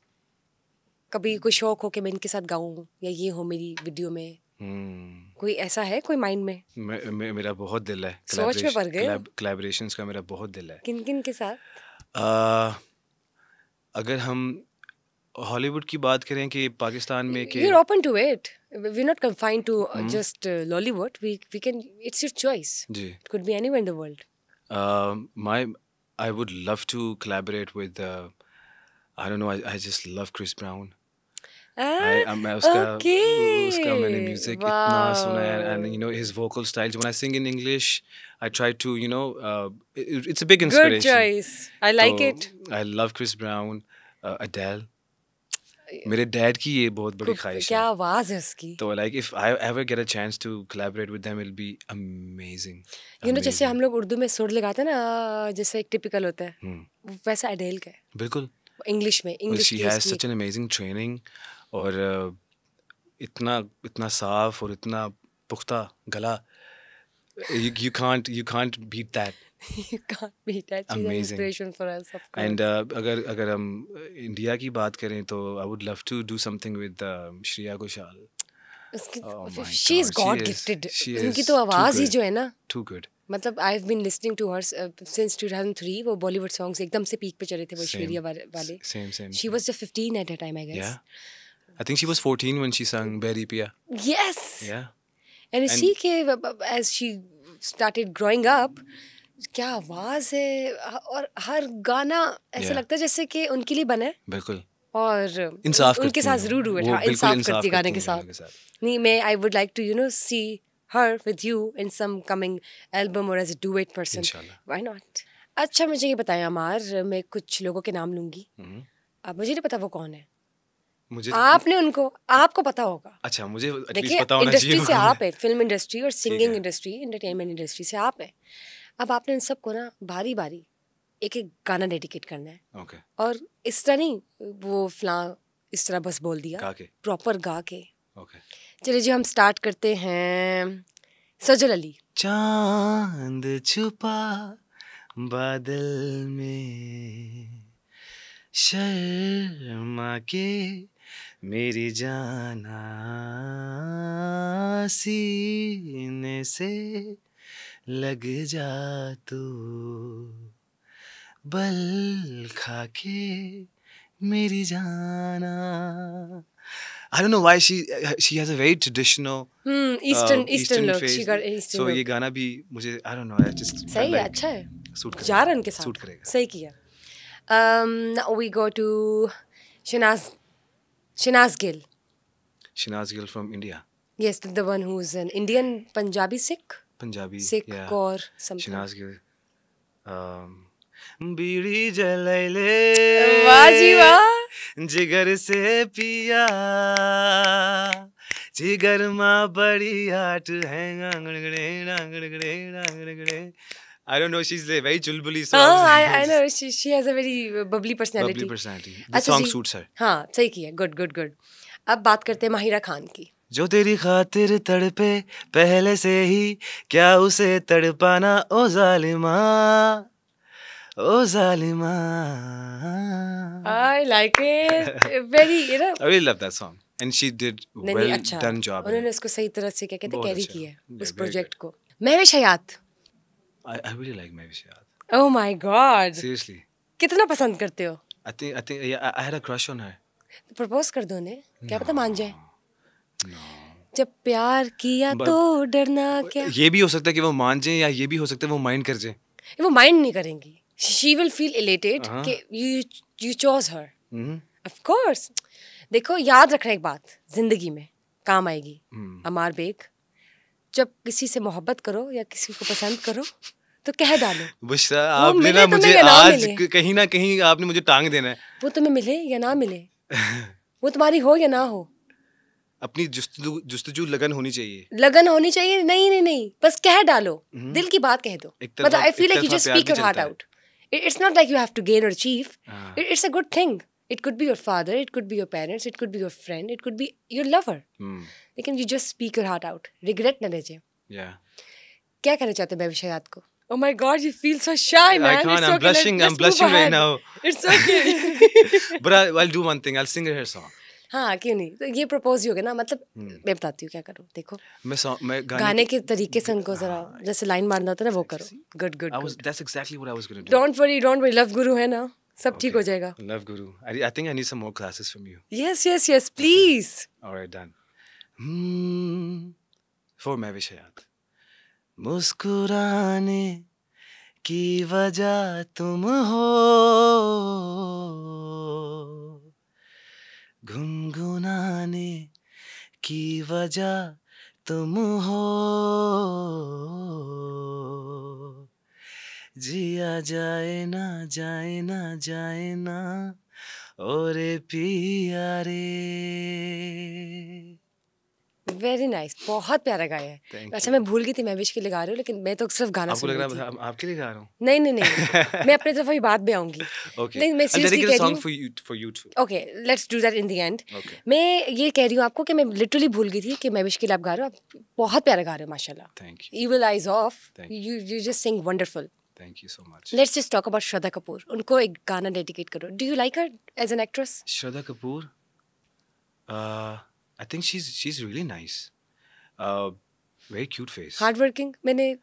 S1: कभी कोई शौक हो कि मैं इनके साथ गाऊं या ये हो मेरी वीडियो में
S2: hmm.
S1: कोई ऐसा है कोई माइंड में
S2: मे, मे, मेरा बहुत दिल है सोच में पड़ गए कोलैबोरेशंस का मेरा बहुत दिल है
S1: किन किन के साथ
S2: आ, अगर हम हॉलीवुड की बात करें कि पाकिस्तान में कि you are
S1: open to it we are not confined to just Lollywood we we can it's your choice ji it could be anywhere in the
S2: world my I would love to collaborate with I don't know I just love Chris Brown
S1: ah, मैं उसका okay. उसका मैंने music wow. इतना सुना है and
S2: you know his vocal styles when I sing in English I try to you know it's a big inspiration good
S1: choice I like it
S2: I love Chris Brown Adele मेरे dad की ये बहुत बड़ी ख्वाहिश है क्या
S1: आवाज है उसकी
S2: तो like if I ever get a chance to collaborate with them will be amazing you know जैसे
S1: हम लोग उर्दू में सुर लगाते हैं ना जैसे एक टिपिकल होता है hmm. वैसा अडेल का है बिल्कुल इंग्लिश में English she has such an
S2: amazing training और इतना इतना साफ और इतना पुख्ता गला you, you can't you can't beat that
S1: you can't beat that She's amazing inspiration for us of course and
S2: uh, अगर अगर हम इंडिया की बात करें तो I would love to do something with uh, Shreya Ghoshal
S1: she is god gifted उनकी तो आवाज़ ही जो है ना टू गुड मतलब I have been listening to her since 2003 वो बॉलीवुड सॉन्ग्स एकदम से पीक पे चले थे वो श्रीया वाले same same she was just 15 at a time I guess
S2: I think she was 14 when she sang Berry Pia.
S1: Yes.
S2: Yeah. And इसी
S1: के as she started growing up क्या आवाज है और हर गाना ऐसा yeah. लगता है जैसे कि उनके लिए बना है बिल्कुल और इंसाफ उनके साथ जरूर हुए था हाँ, इंसाफ करती गाने के साथ नहीं मैं I would like to you know see her with you in some coming album और as a duet person why not अच्छा मुझे ये बताया अमार मैं कुछ लोगों के नाम लूंगी हम्म। अब मुझे नहीं पता वो कौन है मुझे आपने उनको आपको पता होगा
S2: अच्छा मुझे देखिए इंडस्ट्री से आप
S1: है फिल्म इंडस्ट्री और सिंगिंग इंडस्ट्री इंटरटेनमेंट इंडस्ट्री से आप है अब आपने इन सबको ना बारी बारी एक एक गाना डेडिकेट करना है okay. और इस तरह नहीं वो फ्ला इस तरह बस बोल दिया प्रॉपर गा के okay. चलिए जी हम स्टार्ट करते हैं सजल अली चांद
S3: छुपा बादल में शर्मा के मेरी जाना सीने से लग जा तू बल खा के मेरी जाना I don't know why she
S2: she has a very traditional hmm, Eastern, uh, Eastern Eastern look. Face. She got Eastern so look. ये गाना भी मुझे I don't know I just सही like, अच्छा है सूट करेगा यार उनके साथ सूट करेगा
S1: सही किया um, now we go to Shanaz Shinaz Gill.
S2: Shinaz Gill from India.
S1: Yes, the one who is an Indian Punjabi Sikh.
S2: Punjabi Sikh yeah. or
S1: something.
S3: Shinaz Gill. Um, बीड़ी जलाई ले वाह जिगर से पिया जिगर माँ बड़ी आठ है गड़गड़े गड़गड़े गड़गड़े I don't know. She's very chulbuli. So Oh, I, I
S1: know. She she has a very bubbly personality. Bubbly
S3: personality. The song suits her.
S1: हाँ, सही किया. Good, good, good. अब बात करते हैं माहिरा खान की.
S3: जो तेरी खातिर तड़पे पहले से ही क्या उसे तड़पाना ओ जालिमा ओ जालिमा
S1: I like it very you know I
S2: really love that song and she did well अच्छा, done job उन्होंने
S1: इसको सही तरह से क्या कहते कैरी किया उस प्रोजेक्ट को महवेश हयात
S2: I, I really like Mavis Yad.
S1: Oh my god. Seriously. कितना पसंद करते हो?
S2: I think I think yeah, I had a crush on her.
S1: Propose कर दो उन्हें क्या पता मान जाए जब प्यार किया तो डरना क्या
S2: ये भी हो सकता है कि वो मान जाए या ये भी हो सकता है वो माइंड कर जाए
S1: वो माइंड नहीं करेंगी शी विल फील इलेटेड कि you you chose her of course देखो याद रखना एक बात जिंदगी में काम आएगी mm. अमार बेग जब किसी से मोहब्बत करो या किसी को पसंद करो तो कह डालो
S2: बुशरा आपने ना तो मुझे आज कहीं ना कहीं आपने मुझे टांग देना है
S1: वो तुम्हें मिले या ना मिले वो तुम्हारी हो या ना हो
S2: अपनी जुस्तजू जुस्तजू लगन होनी चाहिए
S1: लगन होनी चाहिए नहीं नहीं नहीं बस कह डालो हम्म। दिल की बात कह दो मतलब I feel like you just speak your heart out it's not like you have to gain और achieve it's a good thing लेकिन ना क्या कहना चाहते हैं मैं को Oh my God, you feel so shy, man. I can't. It's I'm okay. blushing. Let's, let's I'm blushing ahead. right now. It's okay.
S2: but I, I'll do one thing. I'll sing her song.
S1: हाँ क्यों नहीं तो ये propose ही हो गया ना मतलब hmm. मैं बताती हूँ क्या करो देखो
S2: मैं सौ, मैं गाने, गाने
S1: के तरीके से उनको जरा हाँ, जैसे लाइन मारना होता है ना वो करो
S2: good good that's exactly what I was gonna
S1: don't worry don't worry love guru है ना सब ठीक हो जाएगा
S2: love guru I I think I need some more classes from you
S1: yes yes yes please
S2: alright
S3: done for मैं विषय मुस्कुराने की वजह तुम हो गुनगुनाने की वजह तुम हो जिया जाए ना जाए ना जाए ना ओरे पिया रे
S1: वेरी नाइस nice, बहुत प्यारा गाया है अच्छा मैं भूल गई थी मैं भी इसके लिए गा रही हूँ लेकिन मैं तो सिर्फ गाना आपको लग रहा
S2: है आपके लिए गा रहा हूँ
S1: नहीं नहीं नहीं मैं अपने तरफ अभी बात भी आऊंगी लेकिन मैं सीरियसली कह रही
S2: हूँ
S1: okay let's do that in the end मैं ये कह रही हूँ आपको कि मैं लिटरली भूल गई थी कि मैं भी इसके लिए आप गा रहा हूँ आप बहुत प्यारा गा रहे हो माशाल्लाह evil eyes off you you just sing wonderful Thank you so much. Let's just talk about Shraddha Kapoor. Unko ek gana dedicate karo. Do you like her as an actress?
S2: Shraddha Kapoor? Uh, I think she she is really nice very cute face
S1: hard working मैंने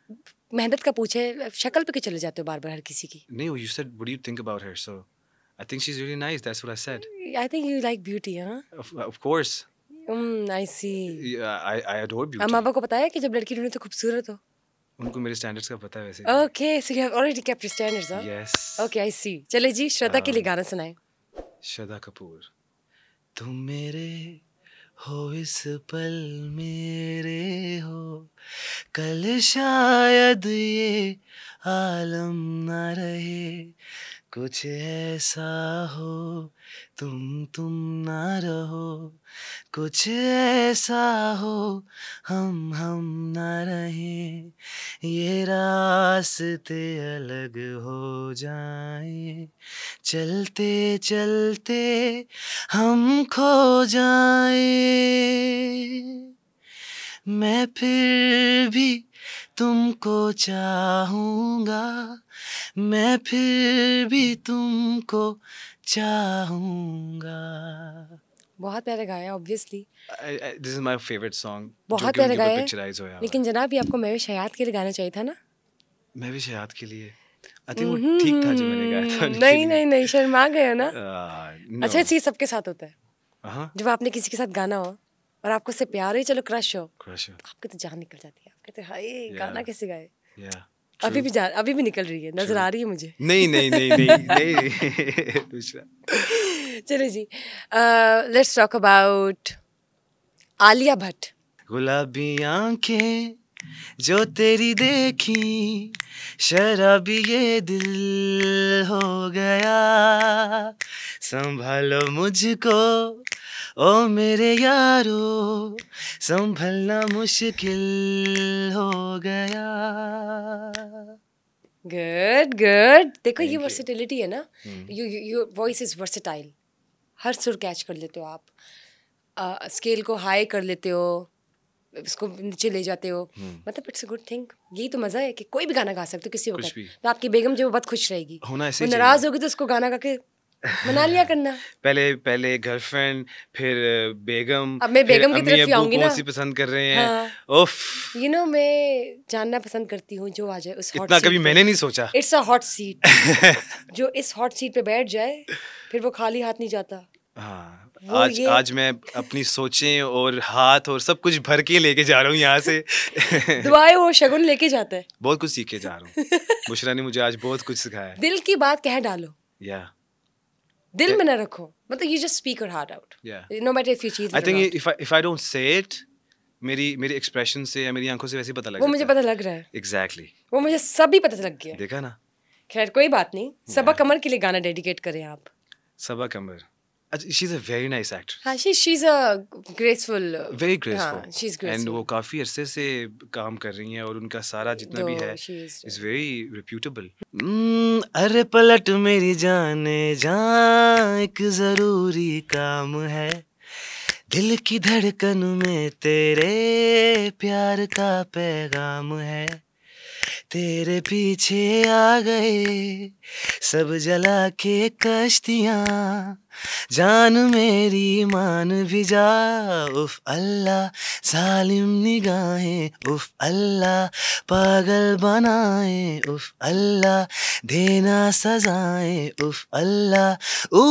S1: मेहनत का पूछा शक्ल पे के चले जाते हो बार बार हर किसी की
S2: नहीं you said what do you think about her so I think she is really nice that's what I said
S1: I think you like beauty हां of course um i see
S2: i i adore beauty
S1: को पता है कि जब लड़की ढूंढो तो खूबसूरत हो
S2: उनको मेरे स्टैंडर्ड्स का पता है वैसे
S1: okay so you have already kept your standards हां यस ओके आई सी चले जी श्रद्धा के लिए uh, गाना सुनाएं
S2: श्रद्धा कपूर
S3: तुम मेरे हो इस पल मेरे हो कल शायद ये आलम न रहे कुछ ऐसा हो तुम तुम ना रहो कुछ ऐसा हो हम हम ना रहें ये रास्ते अलग हो जाए चलते चलते हम खो जाए मैं फिर भी तुमको चाहूँगा मैं फिर भी तुमको
S1: चाहूँगा बहुत प्यारे गाए obviously
S2: this is my favourite song बहुत प्यारे गाए लेकिन
S1: जनाब ये आपको मैं शयात के लिए गाना चाहिए था ना
S2: मैं शयात के लिए आई थिंक वो हम्म। ठीक था जो मैंने गाया था नहीं नहीं
S1: नहीं शर्मा गए ना
S2: uh, अच्छा ये
S1: सबके साथ होता है
S2: uh-huh.
S1: जब आपने किसी के साथ गाना हो और आपको से प्यार ही चलो क्रश हो क्रश हो आपकी तो जान निकल जाती है आप कहते हाय yeah. गाना कैसे गाए yeah. अभी भी जा अभी भी निकल रही है नजर आ रही है मुझे नहीं नहीं नहीं नहीं नहीं दूसरा चलो जी let's talk about Alia Bhatt
S3: गुलाबी आंखें जो तेरी देखी शराबी ये दिल हो गया संभालो मुझको ओ मेरे यारो संभलना मुश्किल हो गया
S1: गुड गुड देखो ये वर्सिटिलिटी है ना you your voice is versatile हर सुर कैच कर लेते हो आप स्केल uh, को हाई कर लेते हो उसको नीचे ले जाते हो hmm. मतलब इट्स अ गुड थिंग यही तो मजा है कि कोई भी गाना गा सकते हो किसी वक्त तो आपकी बेगम जो बहुत खुश रहेगी
S2: होना ऐसे नाराज
S1: होगी तो उसको गाना गा के मना लिया करना
S2: पहले पहले गर्लफ्रेंड फिर बेगम अब मैं बेगम की तरफ आऊंगी ना पसंद कर रहे हैं ओफ
S1: यू नो मैं जानना पसंद करती हूँ जो आ जाए उस इतना कभी मैंने नहीं सोचा इट्स अ हॉट सीट जो इस हॉट सीट पे बैठ जाए फिर वो खाली हाथ नहीं जाता हाँ आज आज
S2: मैं अपनी सोचें और हाथ और सब कुछ भर के लेके जा रहा हूँ यहाँ से
S1: दुआएं और शगुन लेके जाता है
S2: बहुत कुछ सीखे जा रहा हूँ बुशरा ने मुझे आज बहुत कुछ सिखाया
S1: दिल की बात कह डालो या yeah. दिल में ना रखो मतलब you just speak your heart out no matter if you चीज I think
S2: if I if I don't say it मेरी मेरी एक्सप्रेशन से या मेरी आंखों से वैसे पता लग वो मुझे पता लग रहा है एग्जैक्टली exactly.
S1: वो मुझे सब सभी पता लग गया देखा ना खैर कोई बात नहीं सबा yeah. कमर के लिए गाना डेडिकेट करें आप
S2: Saba Qamar she is a very nice actor
S1: हां she she is a graceful very graceful she is graceful and
S2: वो काफी अरसे से काम कर रही हैं और उनका सारा जितना भी है इज वेरी रिप्यूटेबल
S3: अरे पलट मेरी जाने जान एक जरूरी काम है दिल की धड़कन में तेरे प्यार का पैगाम है तेरे पीछे आ गए सब जला के कश्तियाँ जान मेरी मान भी जा उफ अल्लाह सालिम निगाहें उफ अल्लाह पागल बनाए उफ अल्लाह देना सजाए उफ अल्लाह ऊ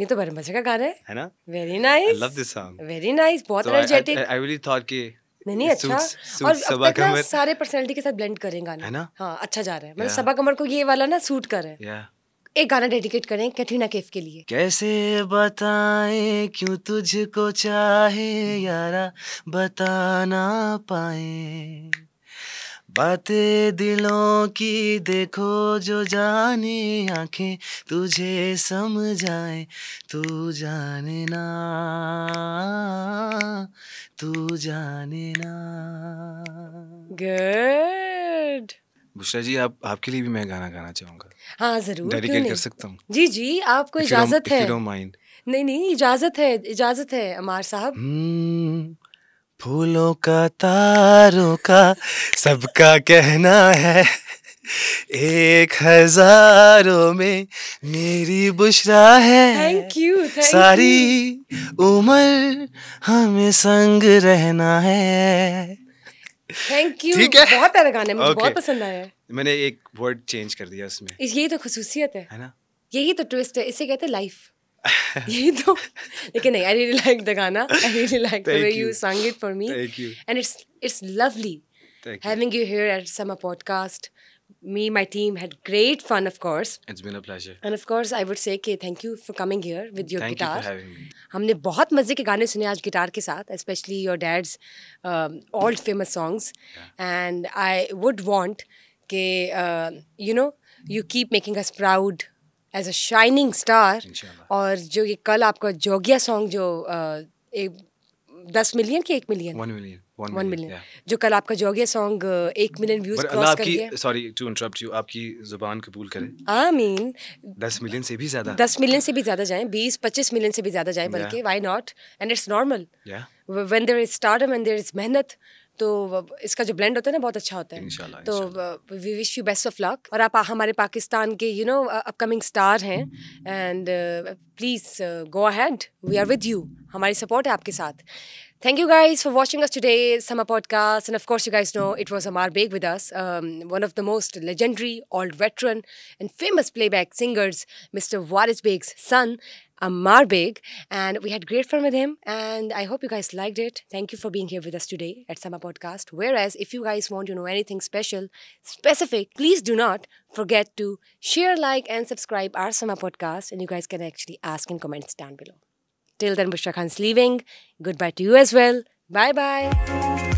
S1: ये तो बड़े मजे का गाना है है ना very nice I love this song very nice बहुत एनर्जेटिक आई
S2: रियली थॉट कि
S1: नहीं नहीं अच्छा सूट, और सबा अब तक ना सारे पर्सनैलिटी के साथ ब्लेंड करें गाना है ना हाँ अच्छा जा रहा है मतलब सबा कमर को ये वाला ना सूट कर रहा है एक गाना डेडिकेट करें कैटरीना केफ के लिए
S3: कैसे बताए क्यों तुझको चाहे यारा बताना पाए बातें दिलों की देखो जो जाने आंखें तुझे समझाए तू जाने ना तू जाने ना गुड
S2: बुशरा जी आप आपके लिए भी मैं गाना गाना चाहूंगा
S3: हाँ
S1: जरूर डेडिकेट कर सकता हूँ जी जी आपको इजाजत है
S3: नहीं
S1: नहीं इजाजत है इजाजत है अमार साहब
S3: hmm. फूलों का तारों का सबका कहना है एक हजारों में मेरी बुशरा है थैंक
S1: यू सारी
S3: उम्र हमें संग रहना है
S1: थैंक यू ठीक है बहुत प्यारा गाना है मुझे okay. बहुत पसंद आया
S2: मैंने एक वर्ड चेंज कर दिया उसमें
S1: यही तो खसूसियत है है ना यही तो ट्विस्ट है इसे कहते हैं लाइफ यही तो। लेकिन नहीं आई लाइक द गाना I like you sang it for me and it's it's lovely having you here at some podcast me my team had great fun of course
S2: it's been a pleasure and
S1: of course I would say के thank you for coming here with your guitar हमने बहुत मजे के गाने सुने आज guitar के साथ specially your dad's old famous songs and I would want के you know you keep making us proud as a shining star और जो ये कल आपका जोगिया सॉन्ग जो एक दस मिलियन की एक मिलियन वन
S2: मिलियन वन
S1: जो कल आपका जोगिया सॉन्ग एक मिलियन व्यूज क्रॉस कर गया
S2: सॉरी टू इंटरप्ट यू आपकी जुबान कबूल करे आमीन दस मिलियन से भी ज्यादा दस
S1: मिलियन से भी ज्यादा जाएं बीस पच्चीस मिलियन से भी ज्यादा जाएं बल्कि why not and it's normal when there is stardom and there is मेहनत तो इसका जो ब्लेंड होता है ना बहुत अच्छा होता है तो we wish you best of luck और आप हमारे पाकिस्तान के यू नो अपकमिंग स्टार हैं and please go ahead we are with you हमारी सपोर्ट है आपके साथ thank you guys for watching us today Samar podcast and of course you guys know it was Ammar Baig with us one of the most legendary old veteran and famous playback singers mister Waris Baig's son Ammar Beg, and we had great fun with him. And I hope you guys liked it. Thank you for being here with us today at Summer Podcast. Whereas, if you guys want to know anything special, specific, please do not forget to share, like, and subscribe our Summer Podcast. And you guys can actually ask in comments down below. Till then, Bushra Khan's leaving. Goodbye to you as well. Bye bye.